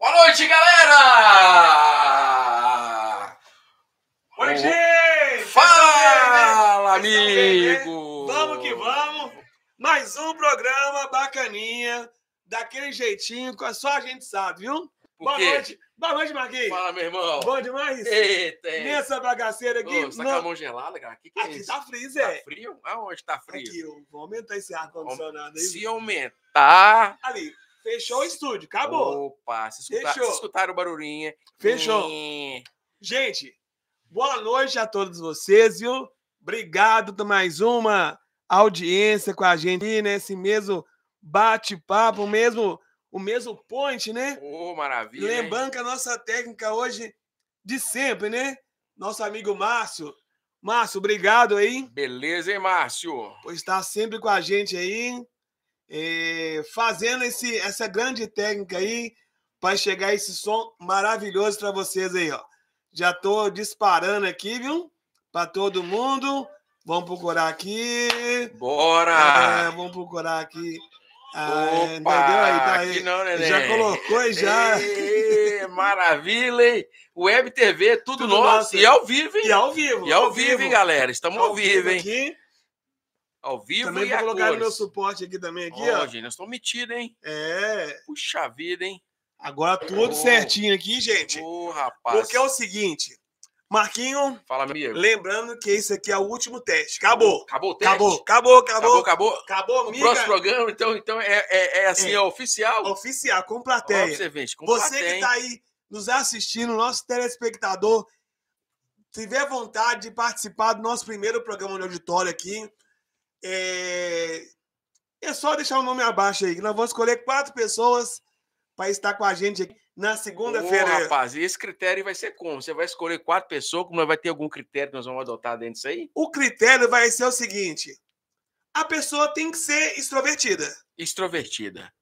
Boa noite, galera! Oi, gente! Fala, né? amigo! Né? Vamos que vamos! Mais um programa bacaninha, daquele jeitinho que só a gente sabe, viu? Boa noite! Boa noite, Marquinhos! Fala, meu irmão! Bom demais? Eita! É. Nessa bagaceira aqui. Ô, você tá com a mão gelada, cara? Que que é aqui isso? tá frio, tá Zé. Tá frio? Aonde tá frio? Aqui, vou aumentar esse ar-condicionado aí. Se aumentar. Ali. Fechou o estúdio, acabou. Opa, se escutar, escutaram o barulhinho. Fechou. Hum. Gente, boa noite a todos vocês, viu? Obrigado por mais uma audiência com a gente e nesse mesmo bate-papo, mesmo o mesmo point, né? Ô, oh, maravilha. Lembrando hein? que a nossa técnica hoje de sempre, né? Nosso amigo Márcio. Márcio, obrigado aí. Beleza, hein, Márcio? Pois estar sempre com a gente aí é, fazendo esse, essa grande técnica aí para chegar esse som maravilhoso para vocês aí, ó. Já tô disparando aqui, viu? Para todo mundo. Vamos procurar aqui. Bora! É, vamos procurar aqui. Ah, entendeu aí? Tá, tá aí. Não, já colocou e já. Ei, maravilha, hein? Web TV, tudo, tudo nosso. nosso. E ao vivo, hein? E ao vivo. E ao, ao vivo, vivo, hein, galera? Estamos ao, vivo, vivo hein? Aqui. Ao vivo também e vou colocar cores. meu suporte aqui também. Aqui, oh, ó, gente, nós estamos metidos, hein? É. Puxa vida, hein? Agora tudo oh. certinho aqui, gente. Ô, oh, rapaz. Porque é o seguinte, Marquinho. Fala, amigo. Lembrando que isso aqui é o último teste. Acabou. Acabou o teste? Acabou, acabou, acabou. Acabou, acabou. Acabou, próximo programa, então, então é, é, é assim, é. é oficial. Oficial, com plateia. você, com você plateia, que está aí nos assistindo, nosso telespectador, tiver vontade de participar do nosso primeiro programa de auditório aqui, é, é só deixar o nome abaixo aí, que nós vamos escolher quatro pessoas para estar com a gente aqui na segunda-feira. rapaz, e esse critério vai ser como? Você vai escolher quatro pessoas, como vai ter algum critério que nós vamos adotar dentro disso aí? O critério vai ser o seguinte: a pessoa tem que ser extrovertida. Extrovertida.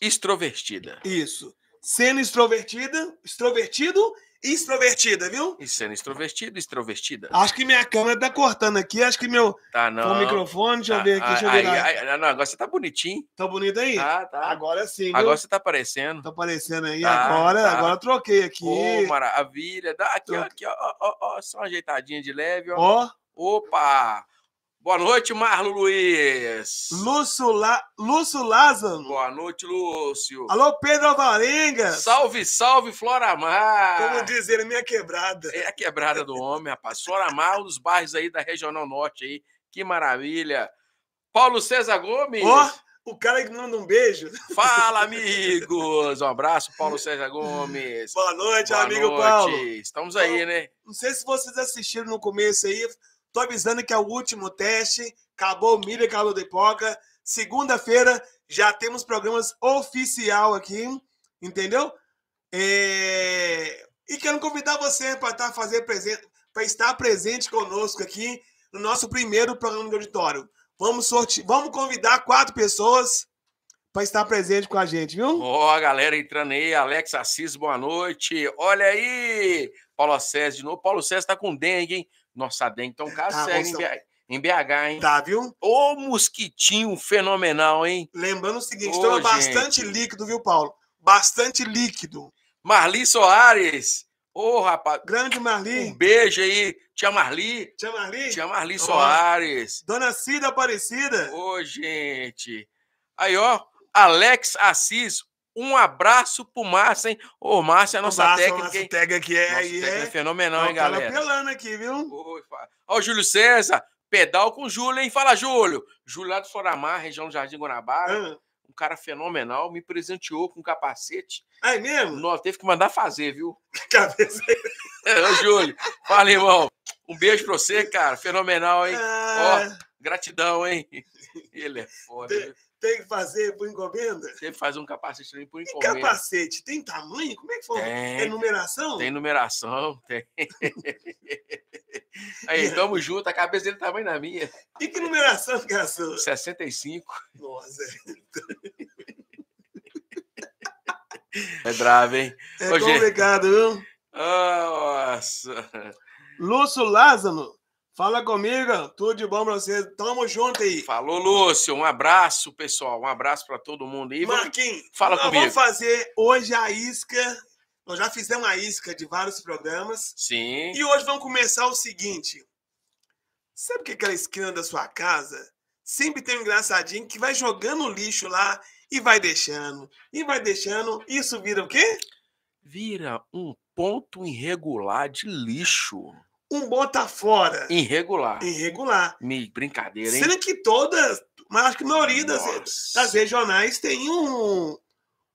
Extrovertida. Isso. Sendo extrovertida, extrovertido, Extrovertida, viu? E sendo extrovertido, extrovertida. Acho que minha câmera tá cortando aqui. Acho que meu. Tá, não. O microfone, deixa tá, eu ver aqui. Deixa eu Aí, não, agora você tá bonitinho. Tá bonito aí? Tá, tá. Agora sim. Viu? Agora você tá aparecendo. Tá aparecendo aí. Tá, agora, tá. agora eu troquei aqui. Ô, maravilha. aqui, ó, aqui, ó, ó, ó, Só uma ajeitadinha de leve, ó. Ó. Opa! Boa noite, Marlon Luiz. Lúcio, La... Lúcio Lázaro. Boa noite, Lúcio. Alô, Pedro Alvarenga. Salve, salve, Floramar. Como dizer, minha quebrada. É a quebrada do homem, rapaz. Floramar, um dos bairros aí da Regional Norte aí. Que maravilha. Paulo César Gomes. Ó, oh, o cara que manda um beijo. Fala, amigos. Um abraço, Paulo César Gomes. Boa noite, Boa amigo noite. Paulo. Estamos aí, Paulo, né? Não sei se vocês assistiram no começo aí Tô avisando que é o último teste. Acabou o milho, acabou a pipoca. Segunda-feira já temos programas oficial aqui, entendeu? É... E quero convidar você para estar tá fazer presente, para estar presente conosco aqui no nosso primeiro programa de auditório. Vamos sortir vamos convidar quatro pessoas para estar presente com a gente, viu? Ó, oh, galera entrando aí, Alex Assis, boa noite. Olha aí, Paulo César de novo. Paulo César tá com dengue, hein? Nossa, Adem, tá então caso tá, sério em BH, em BH, hein? Tá, viu? Ô, mosquitinho fenomenal, hein? Lembrando o seguinte, Ô, toma então é bastante líquido, viu, Paulo? Bastante líquido. Marli Soares. Ô, rapaz. Grande Marli. Um beijo aí. Tia Marli. Tia Marli. Tia Marli Soares. Dona Cida Aparecida. Ô, gente. Aí, ó. Alex Assis. Um abraço pro Márcio, hein? Ô, Márcio é a nossa um técnica. Nossa técnica que é, nossa técnica é, é fenomenal, hein, galera? pelando aqui, viu? Ó, o Júlio César, pedal com o Júlio, hein? Fala, Júlio. Júlio lá do Foramar região do Jardim Guanabara. Uhum. Um cara fenomenal, me presenteou com um capacete. Ah, é mesmo? Nossa, teve que mandar fazer, viu? Cabeça. Ô, Júlio. Fala, irmão. Um beijo pra você, cara. Fenomenal, hein? Ah. Ó, gratidão, hein? Ele é foda. De... Tem que fazer por encomenda? Você faz um capacete também por encomenda. capacete tem tamanho? Como é que foi? É tem, é numeração? Tem numeração, tem. Aí, tamo junto, a cabeça dele tamanho tá na minha. E que numeração que é a sua? 65. Nossa. É. é bravo, hein? É Ô, complicado, gente... viu? Nossa. Lúcio Lázaro Fala comigo, tudo de bom pra vocês. Tamo junto aí. Falou, Lúcio. Um abraço, pessoal. Um abraço para todo mundo aí. Marquinhos, fala comigo. Vamos fazer hoje a isca. Nós já fizemos a isca de vários programas. Sim. E hoje vamos começar o seguinte. Sabe que é aquela esquina da sua casa sempre tem um engraçadinho que vai jogando lixo lá e vai deixando, e vai deixando. Isso vira o quê? Vira um ponto irregular de lixo um bota fora. Irregular. Irregular. Me, brincadeira, hein? Sendo que todas, mas acho que a maioria das, das, regionais tem um.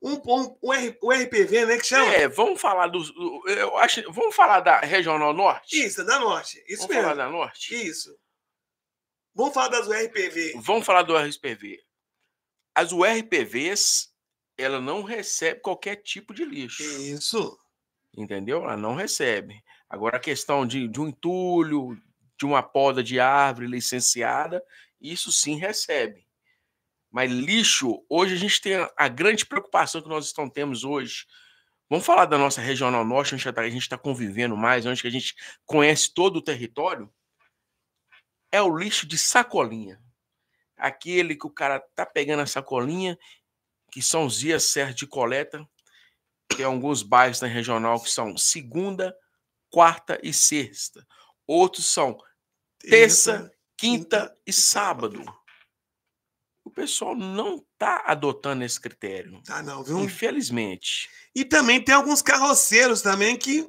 Um, um, um, R, um, RPV, né? Que chama? É, vamos falar dos. Eu acho, vamos falar da Regional Norte? Isso, da Norte. Isso vamos mesmo. falar da Norte? Isso. Vamos falar das URPV. Vamos falar do RPV. As URPVs, ela não recebe qualquer tipo de lixo. Isso. Entendeu? Ela não recebe. Agora, a questão de, de um entulho, de uma poda de árvore licenciada, isso sim recebe. Mas lixo, hoje a gente tem a, a grande preocupação que nós estamos temos hoje. Vamos falar da nossa regional norte, onde a gente está tá convivendo mais, onde a gente conhece todo o território. É o lixo de sacolinha. Aquele que o cara tá pegando a sacolinha, que são os dias certos de coleta. Tem alguns bairros na regional que são segunda, quarta e sexta. Outros são terça, quinta então, e sábado. O pessoal não está adotando esse critério. Tá não, viu? Infelizmente. E também tem alguns carroceiros também que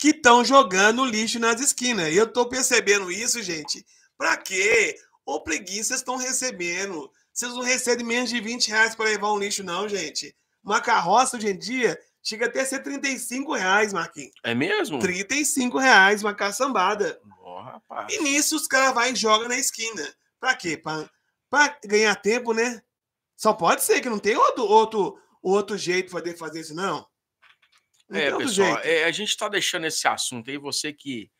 que estão jogando lixo nas esquinas. E eu estou percebendo isso, gente. Para quê? Ô, preguiça, estão recebendo. Vocês não recebem menos de 20 reais para levar um lixo, não, gente. Uma carroça hoje em dia Chega até a ser 35 reais, Marquinhos. É mesmo? 35 reais uma caçambada. Oh, rapaz. E nisso os caras vão e jogam na esquina. Pra quê? Pra, pra ganhar tempo, né? Só pode ser que não tem outro, outro, outro jeito pra poder fazer isso, não. não é, pessoal, é, a gente tá deixando esse assunto aí, você que,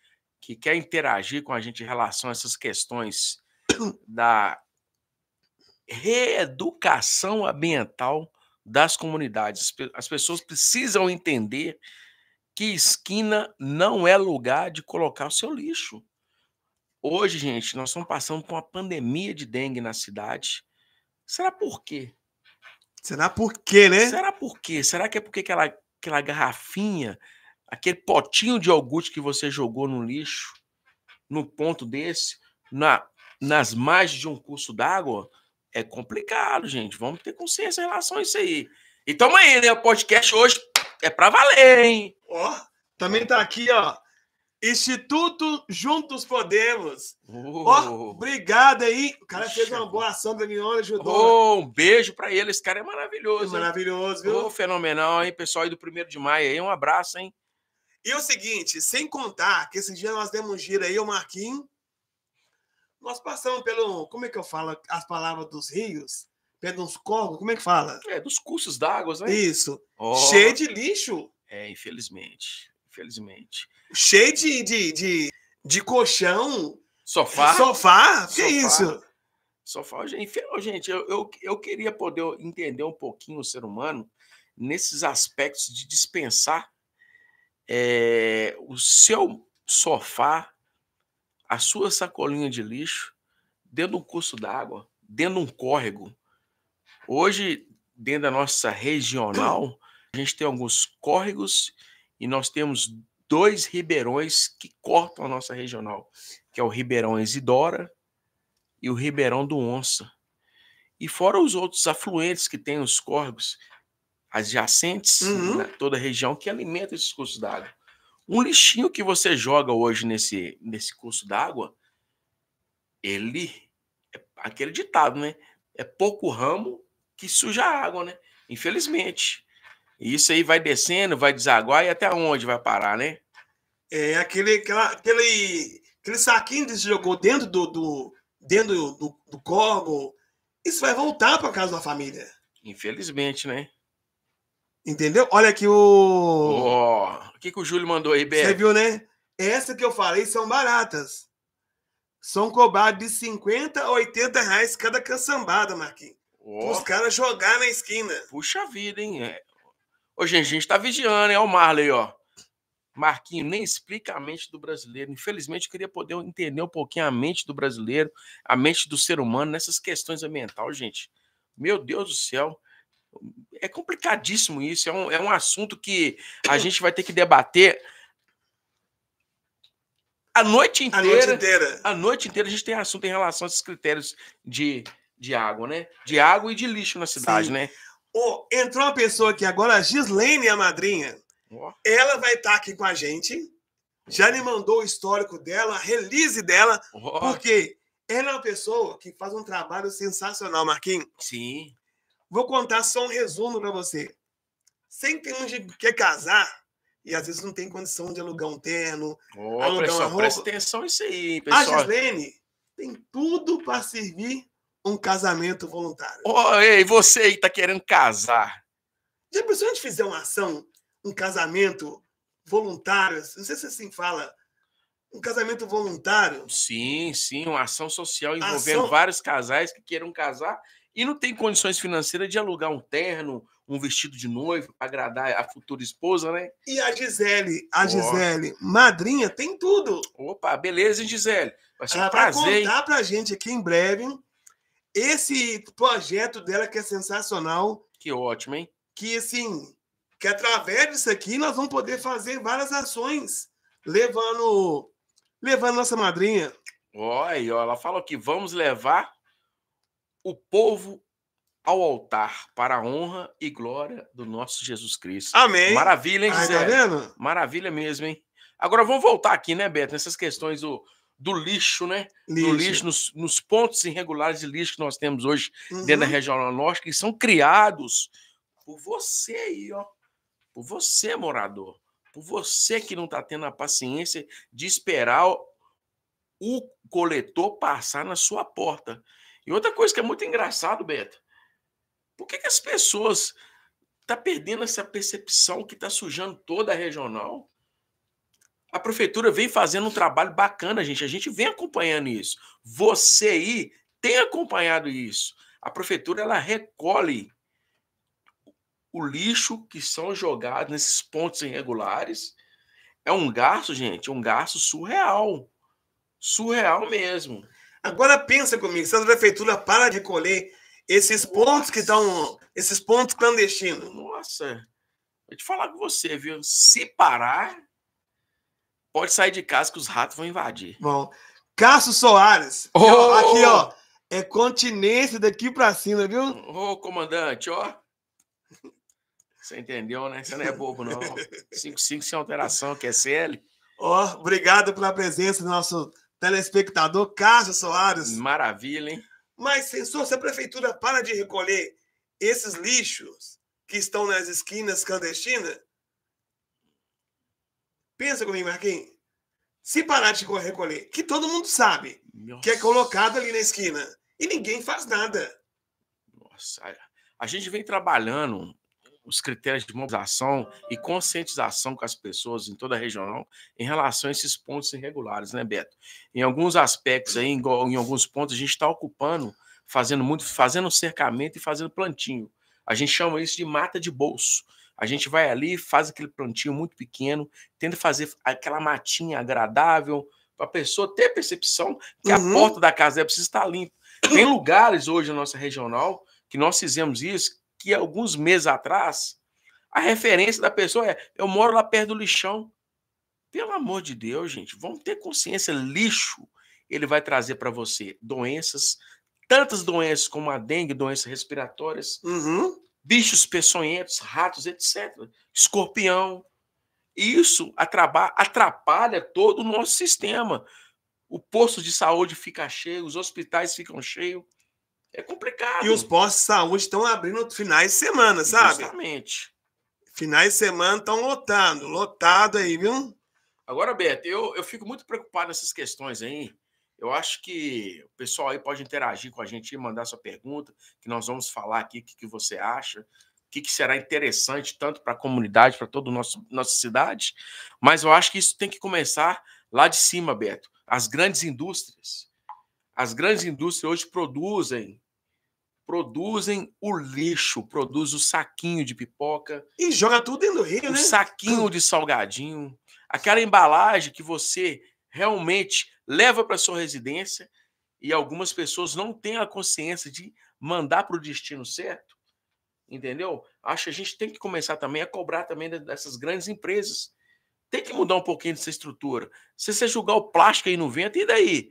que quer interagir com a gente em relação a essas questões da reeducação ambiental das comunidades. As pessoas precisam entender que esquina não é lugar de colocar o seu lixo. Hoje, gente, nós estamos passando por uma pandemia de dengue na cidade. Será por quê? Será por quê, né? Será por quê? Será que é porque aquela, aquela garrafinha, aquele potinho de iogurte que você jogou no lixo, no ponto desse, na, nas margens de um curso d'água? É complicado, gente. Vamos ter consciência em relação a isso aí. Então, aí, né? O podcast hoje é pra valer, hein? Ó, oh, também tá aqui, ó. Instituto Juntos Podemos. Ó, oh. oh, obrigado aí. O cara fez uma boa ação, ganhou, ajudou. Oh, um beijo para ele. Esse cara é maravilhoso. É maravilhoso, viu? Oh, fenomenal, hein, pessoal aí do 1 de maio aí. Um abraço, hein? E o seguinte, sem contar que esse dia nós demos um giro aí, o Marquinhos nós passamos pelo. Como é que eu falo as palavras dos rios? Pelos corvos, como é que fala? É, dos cursos d'água, né? Isso. Oh. Cheio de lixo. É, infelizmente. Infelizmente. Cheio de, de, de, de colchão. Sofá. Sofá? Que Sofá. isso? Sofá. Gente, eu, eu, eu queria poder entender um pouquinho o ser humano nesses aspectos de dispensar é, o seu sofá a sua sacolinha de lixo dentro do curso d'água, dentro de um córrego. Hoje, dentro da nossa regional, a gente tem alguns córregos e nós temos dois ribeirões que cortam a nossa regional, que é o Ribeirão Isidora e o Ribeirão do Onça. E fora os outros afluentes que tem os córregos adjacentes, uhum. toda a região, que alimenta esses cursos d'água. Um lixinho que você joga hoje nesse, nesse curso d'água, ele é aquele ditado, né? É pouco ramo que suja a água, né? Infelizmente. E isso aí vai descendo, vai desaguar e até onde vai parar, né? É aquele, aquela, aquele, aquele saquinho que você jogou dentro do, do dentro do, do, do corvo, isso vai voltar para casa da família. Infelizmente, né? Entendeu? Olha aqui o. Oh. O que, que o Júlio mandou aí, BR? Você viu, né? Essa que eu falei são baratas. São cobrados de 50 a 80 reais cada cansambada, Marquinhos. Oh. Os caras jogar na esquina. Puxa vida, hein? É. Ô, gente, a gente tá vigiando, hein? Ó, o Marley, ó. Marquinho, nem explica a mente do brasileiro. Infelizmente, eu queria poder entender um pouquinho a mente do brasileiro, a mente do ser humano nessas questões ambientais, gente. Meu Deus do céu é complicadíssimo isso, é um, é um assunto que a gente vai ter que debater a noite inteira. A noite inteira. A noite inteira a gente tem assunto em relação a esses critérios de, de água, né? De água e de lixo na cidade, Sim. né? Oh, entrou uma pessoa aqui agora, a Gislene, a madrinha. Oh. Ela vai estar tá aqui com a gente. Já me mandou o histórico dela, a release dela, oh. porque ela é uma pessoa que faz um trabalho sensacional, Marquinhos. Sim. Vou contar só um resumo para você. Sem onde quer é casar, e às vezes não tem condição de alugar um terno, oh, alugar pessoal, uma roupa. Presta atenção isso aí, pessoal. A Gislene tem tudo para servir um casamento voluntário. Oh, ei, você aí tá querendo casar. Já pensou a gente fizer uma ação, um casamento voluntário? Não sei se assim fala. Um casamento voluntário? Sim, sim, uma ação social envolvendo ação... vários casais que queiram casar e não tem condições financeiras de alugar um terno, um vestido de noiva para agradar a futura esposa, né? E a Gisele, a Gisele, madrinha, tem tudo. Opa, beleza, hein, Gisele? Vai ser um Ela prazer. Vai contar para pra gente aqui em breve esse projeto dela que é sensacional. Que ótimo, hein? Que assim, que através disso aqui nós vamos poder fazer várias ações levando levando nossa madrinha. Olha, ela falou que vamos levar o povo ao altar para a honra e glória do nosso Jesus Cristo. Amém. Maravilha, hein, Zé? Ai, tá vendo? Maravilha mesmo, hein? Agora vamos voltar aqui, né, Beto, nessas questões do, do lixo, né? Lixo. Do lixo, nos, nos, pontos irregulares de lixo que nós temos hoje uhum. dentro da uhum. região norte, que são criados por você aí, ó. Por você, morador. Por você que não está tendo a paciência de esperar o coletor passar na sua porta. E outra coisa que é muito engraçado, Beto, por que, que as pessoas estão tá perdendo essa percepção que está sujando toda a regional? A prefeitura vem fazendo um trabalho bacana, gente. A gente vem acompanhando isso. Você aí tem acompanhado isso. A prefeitura ela recolhe o lixo que são jogados nesses pontos irregulares. É um gasto, gente, um gasto surreal. Surreal mesmo. Agora pensa comigo, se a prefeitura para de colher esses pontos que estão. Esses pontos clandestinos. Nossa, vou te falar com você, viu? Se parar, pode sair de casa que os ratos vão invadir. Bom, Cássio Soares. Oh! Aqui, ó. É continência daqui pra cima, viu? Ô, oh, comandante, ó. Você entendeu, né? Você não é bobo, não. 5-5 sem alteração, que é CL. Ó, oh, obrigado pela presença do nosso telespectador Cássio Soares. Maravilha, hein? Mas, censor, se a prefeitura para de recolher esses lixos que estão nas esquinas clandestinas, pensa comigo, Marquinhos. Se parar de recolher, que todo mundo sabe Nossa. que é colocado ali na esquina e ninguém faz nada. Nossa, a gente vem trabalhando os critérios de mobilização e conscientização com as pessoas em toda a região em relação a esses pontos irregulares, né, Beto? Em alguns aspectos aí, em, alguns pontos, a gente está ocupando, fazendo muito, fazendo cercamento e fazendo plantio. A gente chama isso de mata de bolso. A gente vai ali, faz aquele plantio muito pequeno, tenta fazer aquela matinha agradável, para a pessoa ter a percepção que uhum. a porta da casa dela é precisa estar tá limpa. Tem lugares hoje na nossa regional que nós fizemos isso, que alguns meses atrás, a referência da pessoa é: eu moro lá perto do lixão. Pelo amor de Deus, gente, vamos ter consciência. Lixo ele vai trazer para você doenças, tantas doenças como a dengue, doenças respiratórias, uhum. bichos peçonhentos, ratos, etc. Escorpião. Isso atrapalha, atrapalha todo o nosso sistema. O posto de saúde fica cheio, os hospitais ficam cheios. É complicado. E os postos de saúde estão abrindo finais de semana, sabe? Justamente. Finais de semana estão lotando, lotado aí, viu? Agora, Beto, eu, eu fico muito preocupado nessas questões aí. Eu acho que o pessoal aí pode interagir com a gente e mandar sua pergunta, que nós vamos falar aqui o que, que você acha, o que, que será interessante tanto para a comunidade, para toda a nossa cidade. Mas eu acho que isso tem que começar lá de cima, Beto. As grandes indústrias, as grandes indústrias hoje produzem produzem o lixo, produz o saquinho de pipoca. E joga tudo dentro do rio, o né? O saquinho de salgadinho, aquela embalagem que você realmente leva para sua residência e algumas pessoas não têm a consciência de mandar para o destino certo, entendeu? Acho que a gente tem que começar também a cobrar também dessas grandes empresas. Tem que mudar um pouquinho dessa estrutura. Se você julgar o plástico aí no vento, e daí?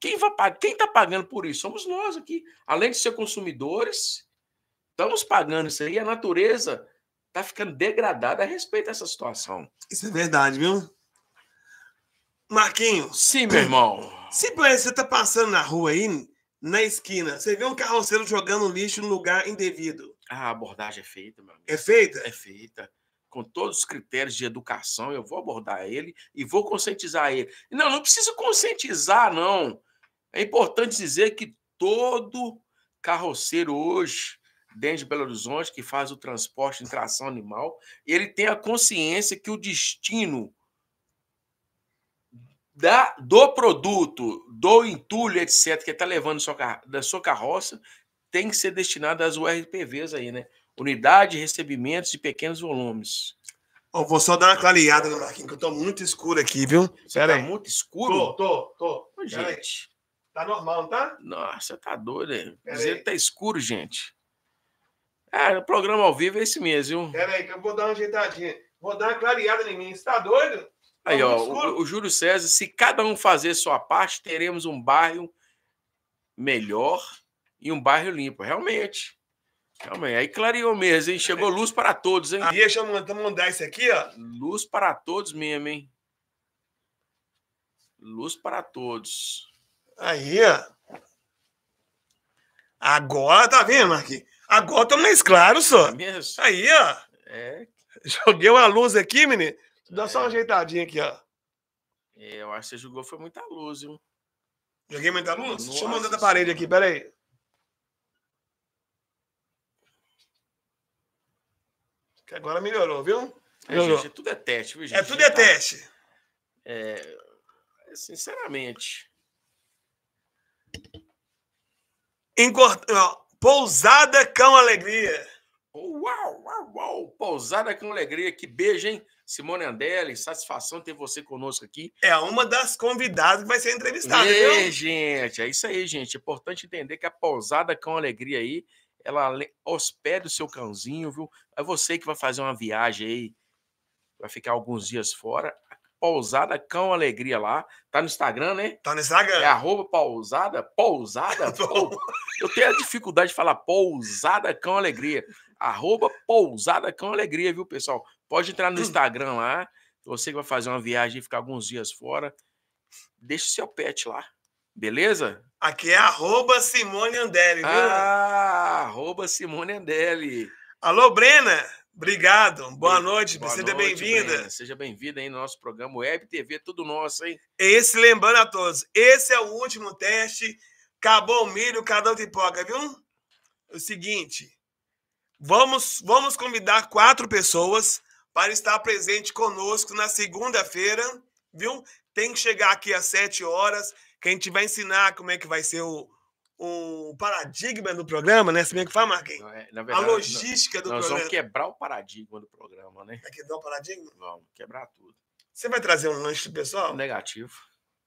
Quem está pagando por isso? Somos nós aqui. Além de ser consumidores, estamos pagando isso aí. A natureza está ficando degradada a respeito dessa situação. Isso é verdade, viu? Marquinho. Sim, meu irmão. Se você está passando na rua aí, na esquina, você vê um carroceiro jogando lixo no lugar indevido. A abordagem é feita, meu amigo. É feita? É feita com todos os critérios de educação, eu vou abordar ele e vou conscientizar ele. Não, não precisa conscientizar, não. É importante dizer que todo carroceiro hoje, dentro de Belo Horizonte, que faz o transporte em tração animal, ele tem a consciência que o destino da, do produto, do entulho, etc., que está levando sua, da sua carroça, tem que ser destinado às URPVs aí, né? Unidade de recebimentos de pequenos volumes. vou só dar uma clareada no Marquinhos, que eu tô muito escuro aqui, viu? Você tá Pera tá aí. muito escuro? Tô, tô, tô. gente. Tá normal, não tá? Nossa, tá doido, hein? Cruzeiro tá escuro, gente. É, o programa ao vivo é esse mesmo, viu? Pera aí, que eu vou dar uma ajeitadinha. Vou dar uma clareada em mim. Você tá doido? Tá aí, ó, o, o Júlio César, se cada um fazer sua parte, teremos um bairro melhor e um bairro limpo. Realmente. calma Aí clareou mesmo, hein? Chegou luz para todos, hein? Deixa eu mandar isso aqui, ó. Luz para todos mesmo, hein? Luz para todos. Aí, ó. Agora, tá vendo, Marquinhos? Agora estamos mais claro, só. É mesmo? Aí, ó. É. Joguei uma luz aqui, menino. Dá é. só uma é. ajeitadinha aqui, ó. É, eu acho que você jogou foi muita luz, viu? Joguei muita luz? Nossa. Deixa eu mandar da parede aqui, peraí. Que agora melhorou, viu? É, melhorou. É, gente, tudo é teste, viu, gente? É, tudo é tá. teste. É, sinceramente, Pousada Cão Alegria. Uau, uau, uau. Pousada Cão Alegria, que beijo, hein? Simone Andelli, satisfação ter você conosco aqui. É uma das convidadas que vai ser entrevistada, é, viu? gente, é isso aí, gente. É importante entender que a Pousada Cão Alegria aí, ela hospeda o seu cãozinho, viu? É você que vai fazer uma viagem aí, vai ficar alguns dias fora. Pousada Cão Alegria lá. Tá no Instagram, né? Tá no Instagram. É arroba Pousada pousada. Eu tenho a dificuldade de falar pousada Cão Alegria. Arroba pousada Cão Alegria, viu, pessoal? Pode entrar no hum. Instagram lá. Você que vai fazer uma viagem e ficar alguns dias fora, deixa o seu pet lá. Beleza? Aqui é arroba Simone Andelli, viu? Ah, arroba Simone Andelli. Alô, Brena? Obrigado, boa noite, boa seja bem-vinda. Seja bem-vinda aí no nosso programa Web TV, tudo nosso, hein? Esse, lembrando a todos, esse é o último teste. Acabou o milho, cada um pipoca, viu? É o seguinte, vamos, vamos convidar quatro pessoas para estar presente conosco na segunda-feira, viu? Tem que chegar aqui às sete horas, que a gente vai ensinar como é que vai ser o, um paradigma do programa, né? Se bem que fala, Marquinhos. É, verdade, a logística do nós programa. Nós vamos quebrar o paradigma do programa, né? Vai é quebrar o paradigma? Vamos, quebrar tudo. Você vai trazer um lanche pessoal? Negativo.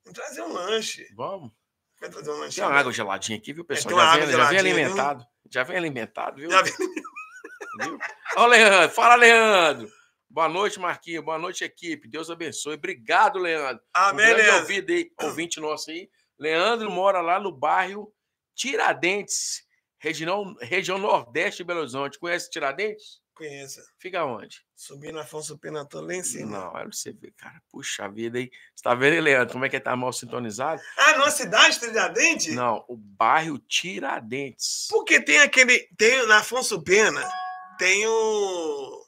Vamos trazer um lanche. Vamos. Vai trazer um lanche. Tem uma água geladinha aqui, viu, pessoal? É, já, vem, já, vem, alimentado. Viu? Já vem alimentado, viu? Já vem... Ó, Leandro. Fala, Leandro. Boa noite, Marquinhos. Boa noite, equipe. Deus abençoe. Obrigado, Leandro. Amém, um Leandro. Ouvido aí, ouvinte nosso aí. Leandro mora lá no bairro Tiradentes, região, região Nordeste de Belo Horizonte. Conhece Tiradentes? Conheço. Fica onde? Subindo Afonso Penato lá em cima. Não, olha você ver, cara. Puxa vida, hein? Você tá vendo, Leandro, como é que tá mal sintonizado? Ah, não, a cidade Tiradentes? Não, o bairro Tiradentes. Porque tem aquele. Tem na Afonso Pena, tem o.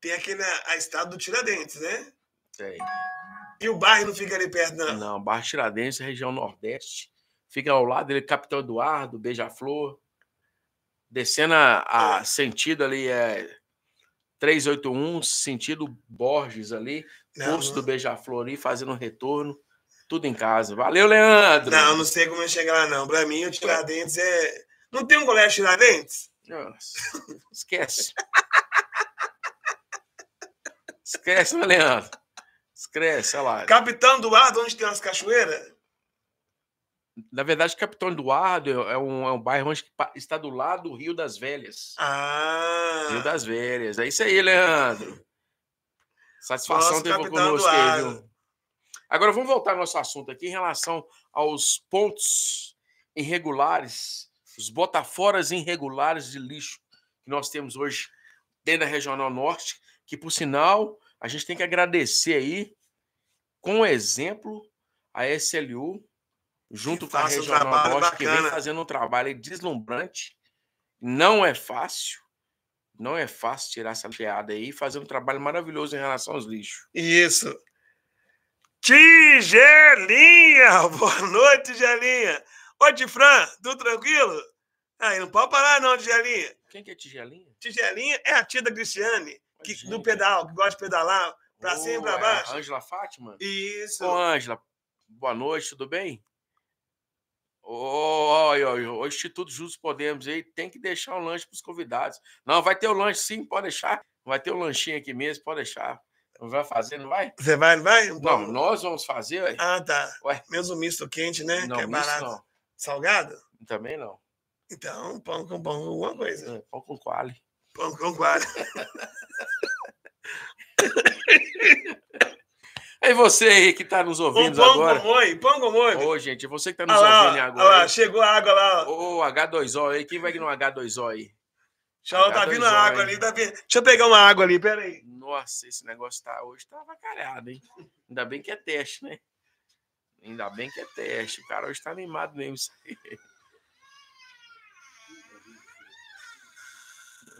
Tem aquele. A estado do Tiradentes, né? Tem. E o bairro não fica ali perto, não? Não, bairro Tiradentes, região Nordeste Fica ao lado dele Capitão Eduardo, Beija-Flor. Descendo a, a, é. sentido ali é 381, sentido Borges ali, curso do Beija-Flor ali, fazendo um retorno. Tudo em casa. Valeu, Leandro! Não, não sei como eu chegar lá, não. Pra mim, o Tiradentes é. Não tem um colégio Tiradentes? Nossa, esquece. esquece, meu né, Leandro. Esquece, olha lá. Capitão Eduardo, onde tem as cachoeiras? Na verdade, Capitão Eduardo é um, é um bairro onde está do lado do Rio das Velhas. Ah! Rio das Velhas. É isso aí, Leandro. Satisfação ter você conosco aí, viu? Agora, vamos voltar ao nosso assunto aqui em relação aos pontos irregulares, os botaforas irregulares de lixo que nós temos hoje dentro da Regional Norte, que, por sinal, a gente tem que agradecer aí, com exemplo, a SLU junto com a Regional um Norte, que vem fazendo um trabalho deslumbrante. Não é fácil. Não é fácil tirar essa piada aí e fazer um trabalho maravilhoso em relação aos lixos. Isso. Tigelinha! Boa noite, Tigelinha! Oi, Tifran, tudo tranquilo? Aí, não pode parar não, Tigelinha. Quem que é Tigelinha? Tigelinha é a tia da Cristiane, que, do pedal, que gosta de pedalar pra oh, cima e pra é baixo. É Ângela Fátima? Isso. Ô, Ângela, boa noite, tudo bem? o Instituto Juntos Podemos aí tem que deixar o lanche para os convidados. Não, vai ter o lanche sim, pode deixar. Vai ter o lanchinho aqui mesmo, pode deixar. vai fazer, não vai? Você vai, não vai? Não, nós vamos fazer, ué. Ah, tá. Ué. Mesmo misto quente, né? Não, que é Não. Salgado? Também não. Então, pão com pão com alguma coisa. É, pão com quali. Pão com quali. Aí é você aí que está nos ouvindo agora? pão agora. Gomoi, pão gomoi. Ô, oh, gente, é você que está nos ah, ouvindo agora. lá, chegou a água lá. Ô, oh, H2O aí. Quem vai no H2O aí? Deixa, tá vindo a água ali. Tá vindo... Deixa eu pegar uma água ali, aí. Nossa, esse negócio tá hoje tá avacalhado, hein? Ainda bem que é teste, né? Ainda bem que é teste. O cara hoje tá animado mesmo. Isso aí.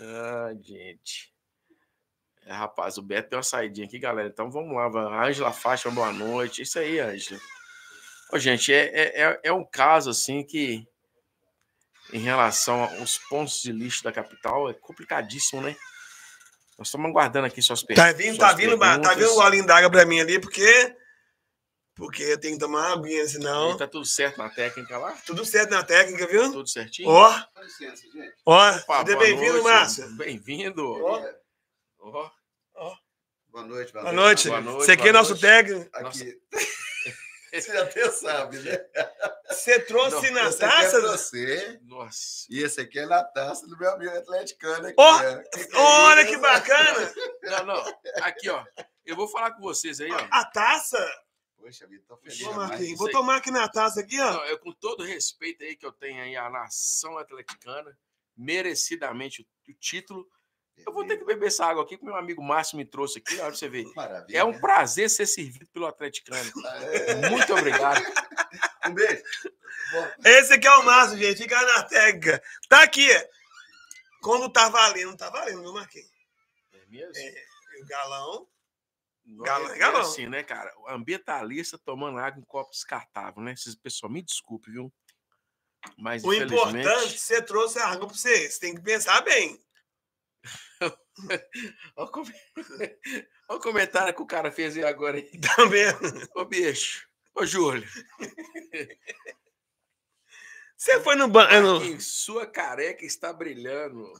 Ah, gente. É, rapaz, o Beto deu uma saidinha aqui, galera. Então vamos lá. Ângela Faixa, boa noite. Isso aí, Ângela. Ô, gente, é, é, é, é um caso assim que, em relação aos pontos de lixo da capital, é complicadíssimo, né? Nós estamos aguardando aqui suas perguntas. Tá vindo, tá vindo, tá perguntas. tá vindo o Alindaga Daga para mim ali, porque. Porque eu tenho que tomar uma aguinha, senão. E tá tudo certo na técnica lá? Tudo certo na técnica, viu? Tudo certinho? Ó. Ó. Seja bem-vindo, Márcia. Bem-vindo. Ó. Ó. Boa noite, boa noite. Boa noite. Você aqui é nosso técnico. Aqui. Você até sabe, né? Você trouxe Não, na esse taça? Aqui é você. Nossa. E esse aqui é na taça do meu amigo atleticano. Aqui, oh, né? que olha que bacana! Não, não. Aqui, ó. Eu vou falar com vocês aí, ó. A taça? Poxa vida, tô feliz. vou tomar aqui na taça aqui, ó. Não, eu, com todo respeito aí que eu tenho aí à nação atleticana, merecidamente o título, eu vou ter que beber essa água aqui que meu amigo Márcio me trouxe aqui. Olha você ver. Maravilha. É um prazer ser servido pelo atleticano. É. Muito obrigado. Um beijo. Esse aqui é o Márcio, gente. Fica na tega. Tá aqui. Quando tá valendo, tá valendo, viu, Marquinhos? É mesmo? É, o galão. Galão, é, é galão. assim, né, cara? O ambientalista tomando água em copo descartável, né? Vocês, pessoal, me desculpe, viu? Mas, o infelizmente... importante, você trouxe a água para você. Você tem que pensar bem. Olha com... o comentário que o cara fez aí agora. Aí. Também. Tá Ô, bicho. Ô, Júlio. Você foi no banco. É em sua careca está brilhando.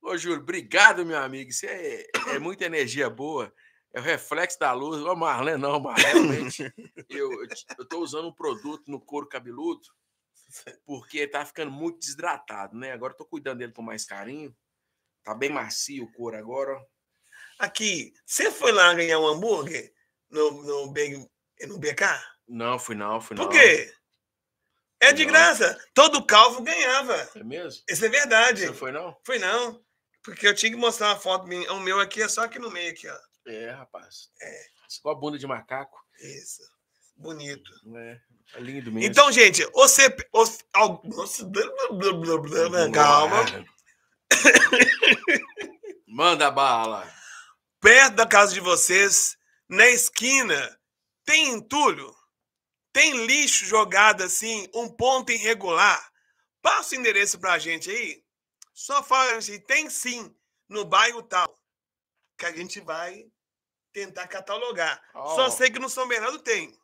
Ô, Júlio, obrigado, meu amigo. Isso é, é muita energia boa. É o reflexo da luz. Ô, Marlene, não, Marlene, eu, estou usando um produto no couro cabeludo porque está ficando muito desidratado, né? Agora estou cuidando dele com mais carinho. Tá bem macio o couro agora. Aqui, você foi lá ganhar um hambúrguer no, no, no BK? Não, fui não, fui não. Por quê? É fui de não. graça. Todo calvo ganhava. É mesmo? Isso é verdade. Você foi não? Fui não. Porque eu tinha que mostrar uma foto minha. O meu aqui é só aqui no meio, aqui, ó. É, rapaz. É. Igual a bunda de macaco. Isso. Bonito. É. é lindo mesmo. Então, gente, você. você... Nossa, calma. É. Manda bala. Perto da casa de vocês, na esquina, tem entulho? Tem lixo jogado assim, um ponto irregular? Passa o endereço pra gente aí. Só fala assim, tem sim, no bairro tal. Que a gente vai tentar catalogar. Oh. Só sei que no São Bernardo tem.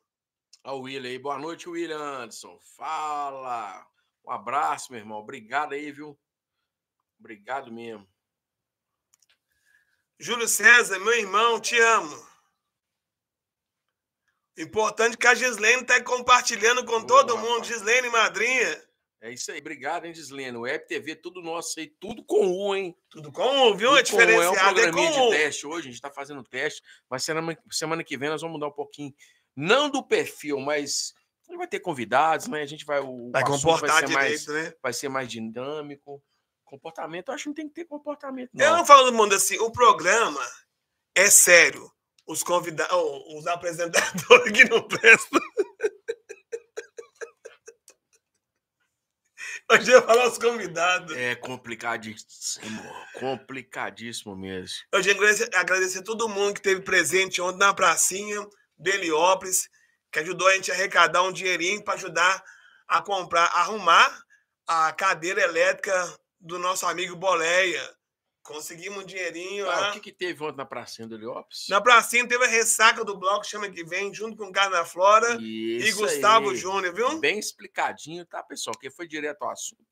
Ó, oh, o William aí. Boa noite, William Anderson. Fala. Um abraço, meu irmão. Obrigado aí, viu? Obrigado mesmo. Júlio César, meu irmão, te amo. Importante que a Gislene está compartilhando com Boa, todo mundo. Rapaz. Gislene, madrinha. É isso aí. Obrigado, hein, Gislene. O Web TV, tudo nosso aí. Tudo com um, hein? Tudo com um, viu? Tudo a diferença? é um programinha é de teste hoje. A gente está fazendo teste. Mas semana, que vem nós vamos mudar um pouquinho. Não do perfil, mas vai ter convidados, né? A gente vai... O vai comportar vai ser direito, mais, né? Vai ser mais dinâmico. Comportamento, eu acho que não tem que ter comportamento. Não. Eu não falo do mundo assim, o programa é sério. Os convidados, os apresentadores que não prestam. Hoje eu falar os convidados. É complicadíssimo. Complicadíssimo mesmo. Hoje eu agradecer, agradecer a todo mundo que teve presente ontem na pracinha do Heliópolis, que ajudou a gente a arrecadar um dinheirinho para ajudar a comprar, a arrumar a cadeira elétrica do nosso amigo Boleia. Conseguimos um dinheirinho. Ah, o que, que, teve ontem na pracinha do Heliópolis? Na pracinha teve a ressaca do bloco Chama Que Vem, junto com o Carna Flora Isso e Gustavo aí. Júnior, viu? Bem explicadinho, tá, pessoal? Que foi direto ao assunto,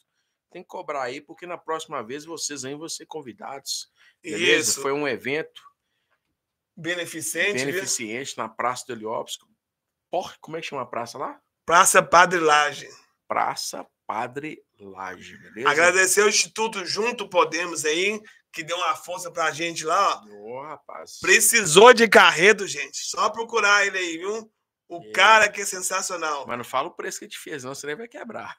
tem que cobrar aí, porque na próxima vez vocês aí vão ser convidados. Beleza? Isso. Foi um evento beneficente. Beneficente viu? na Praça do Heliópolis. Por, como é que chama a praça lá? Praça Padre Laje. Praça Padre Laje, beleza? Agradecer o Instituto Junto Podemos aí, que deu uma força pra gente lá, ó. Oh, rapaz. Precisou de carreto, gente. Só procurar ele aí, viu? O é. cara que é sensacional. Mas não fala o preço que te fez, não, senão ele vai quebrar.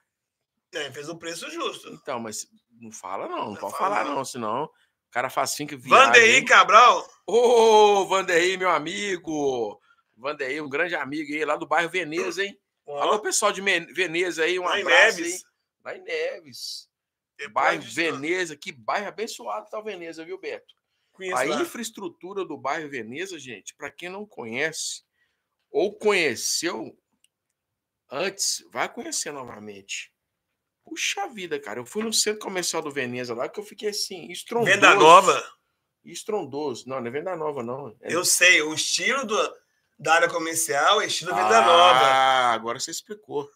É, fez o preço justo. Então, mas não fala não, não, não pode falar não, não senão o cara faz que viagens. Vanderi Cabral. Ô, oh, meu amigo. Vanderi um grande amigo aí, lá do bairro Veneza, hein? Alô, pessoal de Veneza aí, um Lá abraço Neves. aí. Lá em Neves. Depois bairro de Veneza, que bairro abençoado tá Veneza, viu, Beto? Conheço a lá. infraestrutura do bairro Veneza, gente, para quem não conhece ou conheceu antes, vai conhecer novamente. Puxa vida, cara. Eu fui no centro comercial do Veneza lá que eu fiquei assim, estrondoso. Venda Nova? Estrondoso. Não, não é Venda Nova, não. É... Eu sei, o estilo do da área comercial é estilo venda vida nova. Ah, agora você explicou.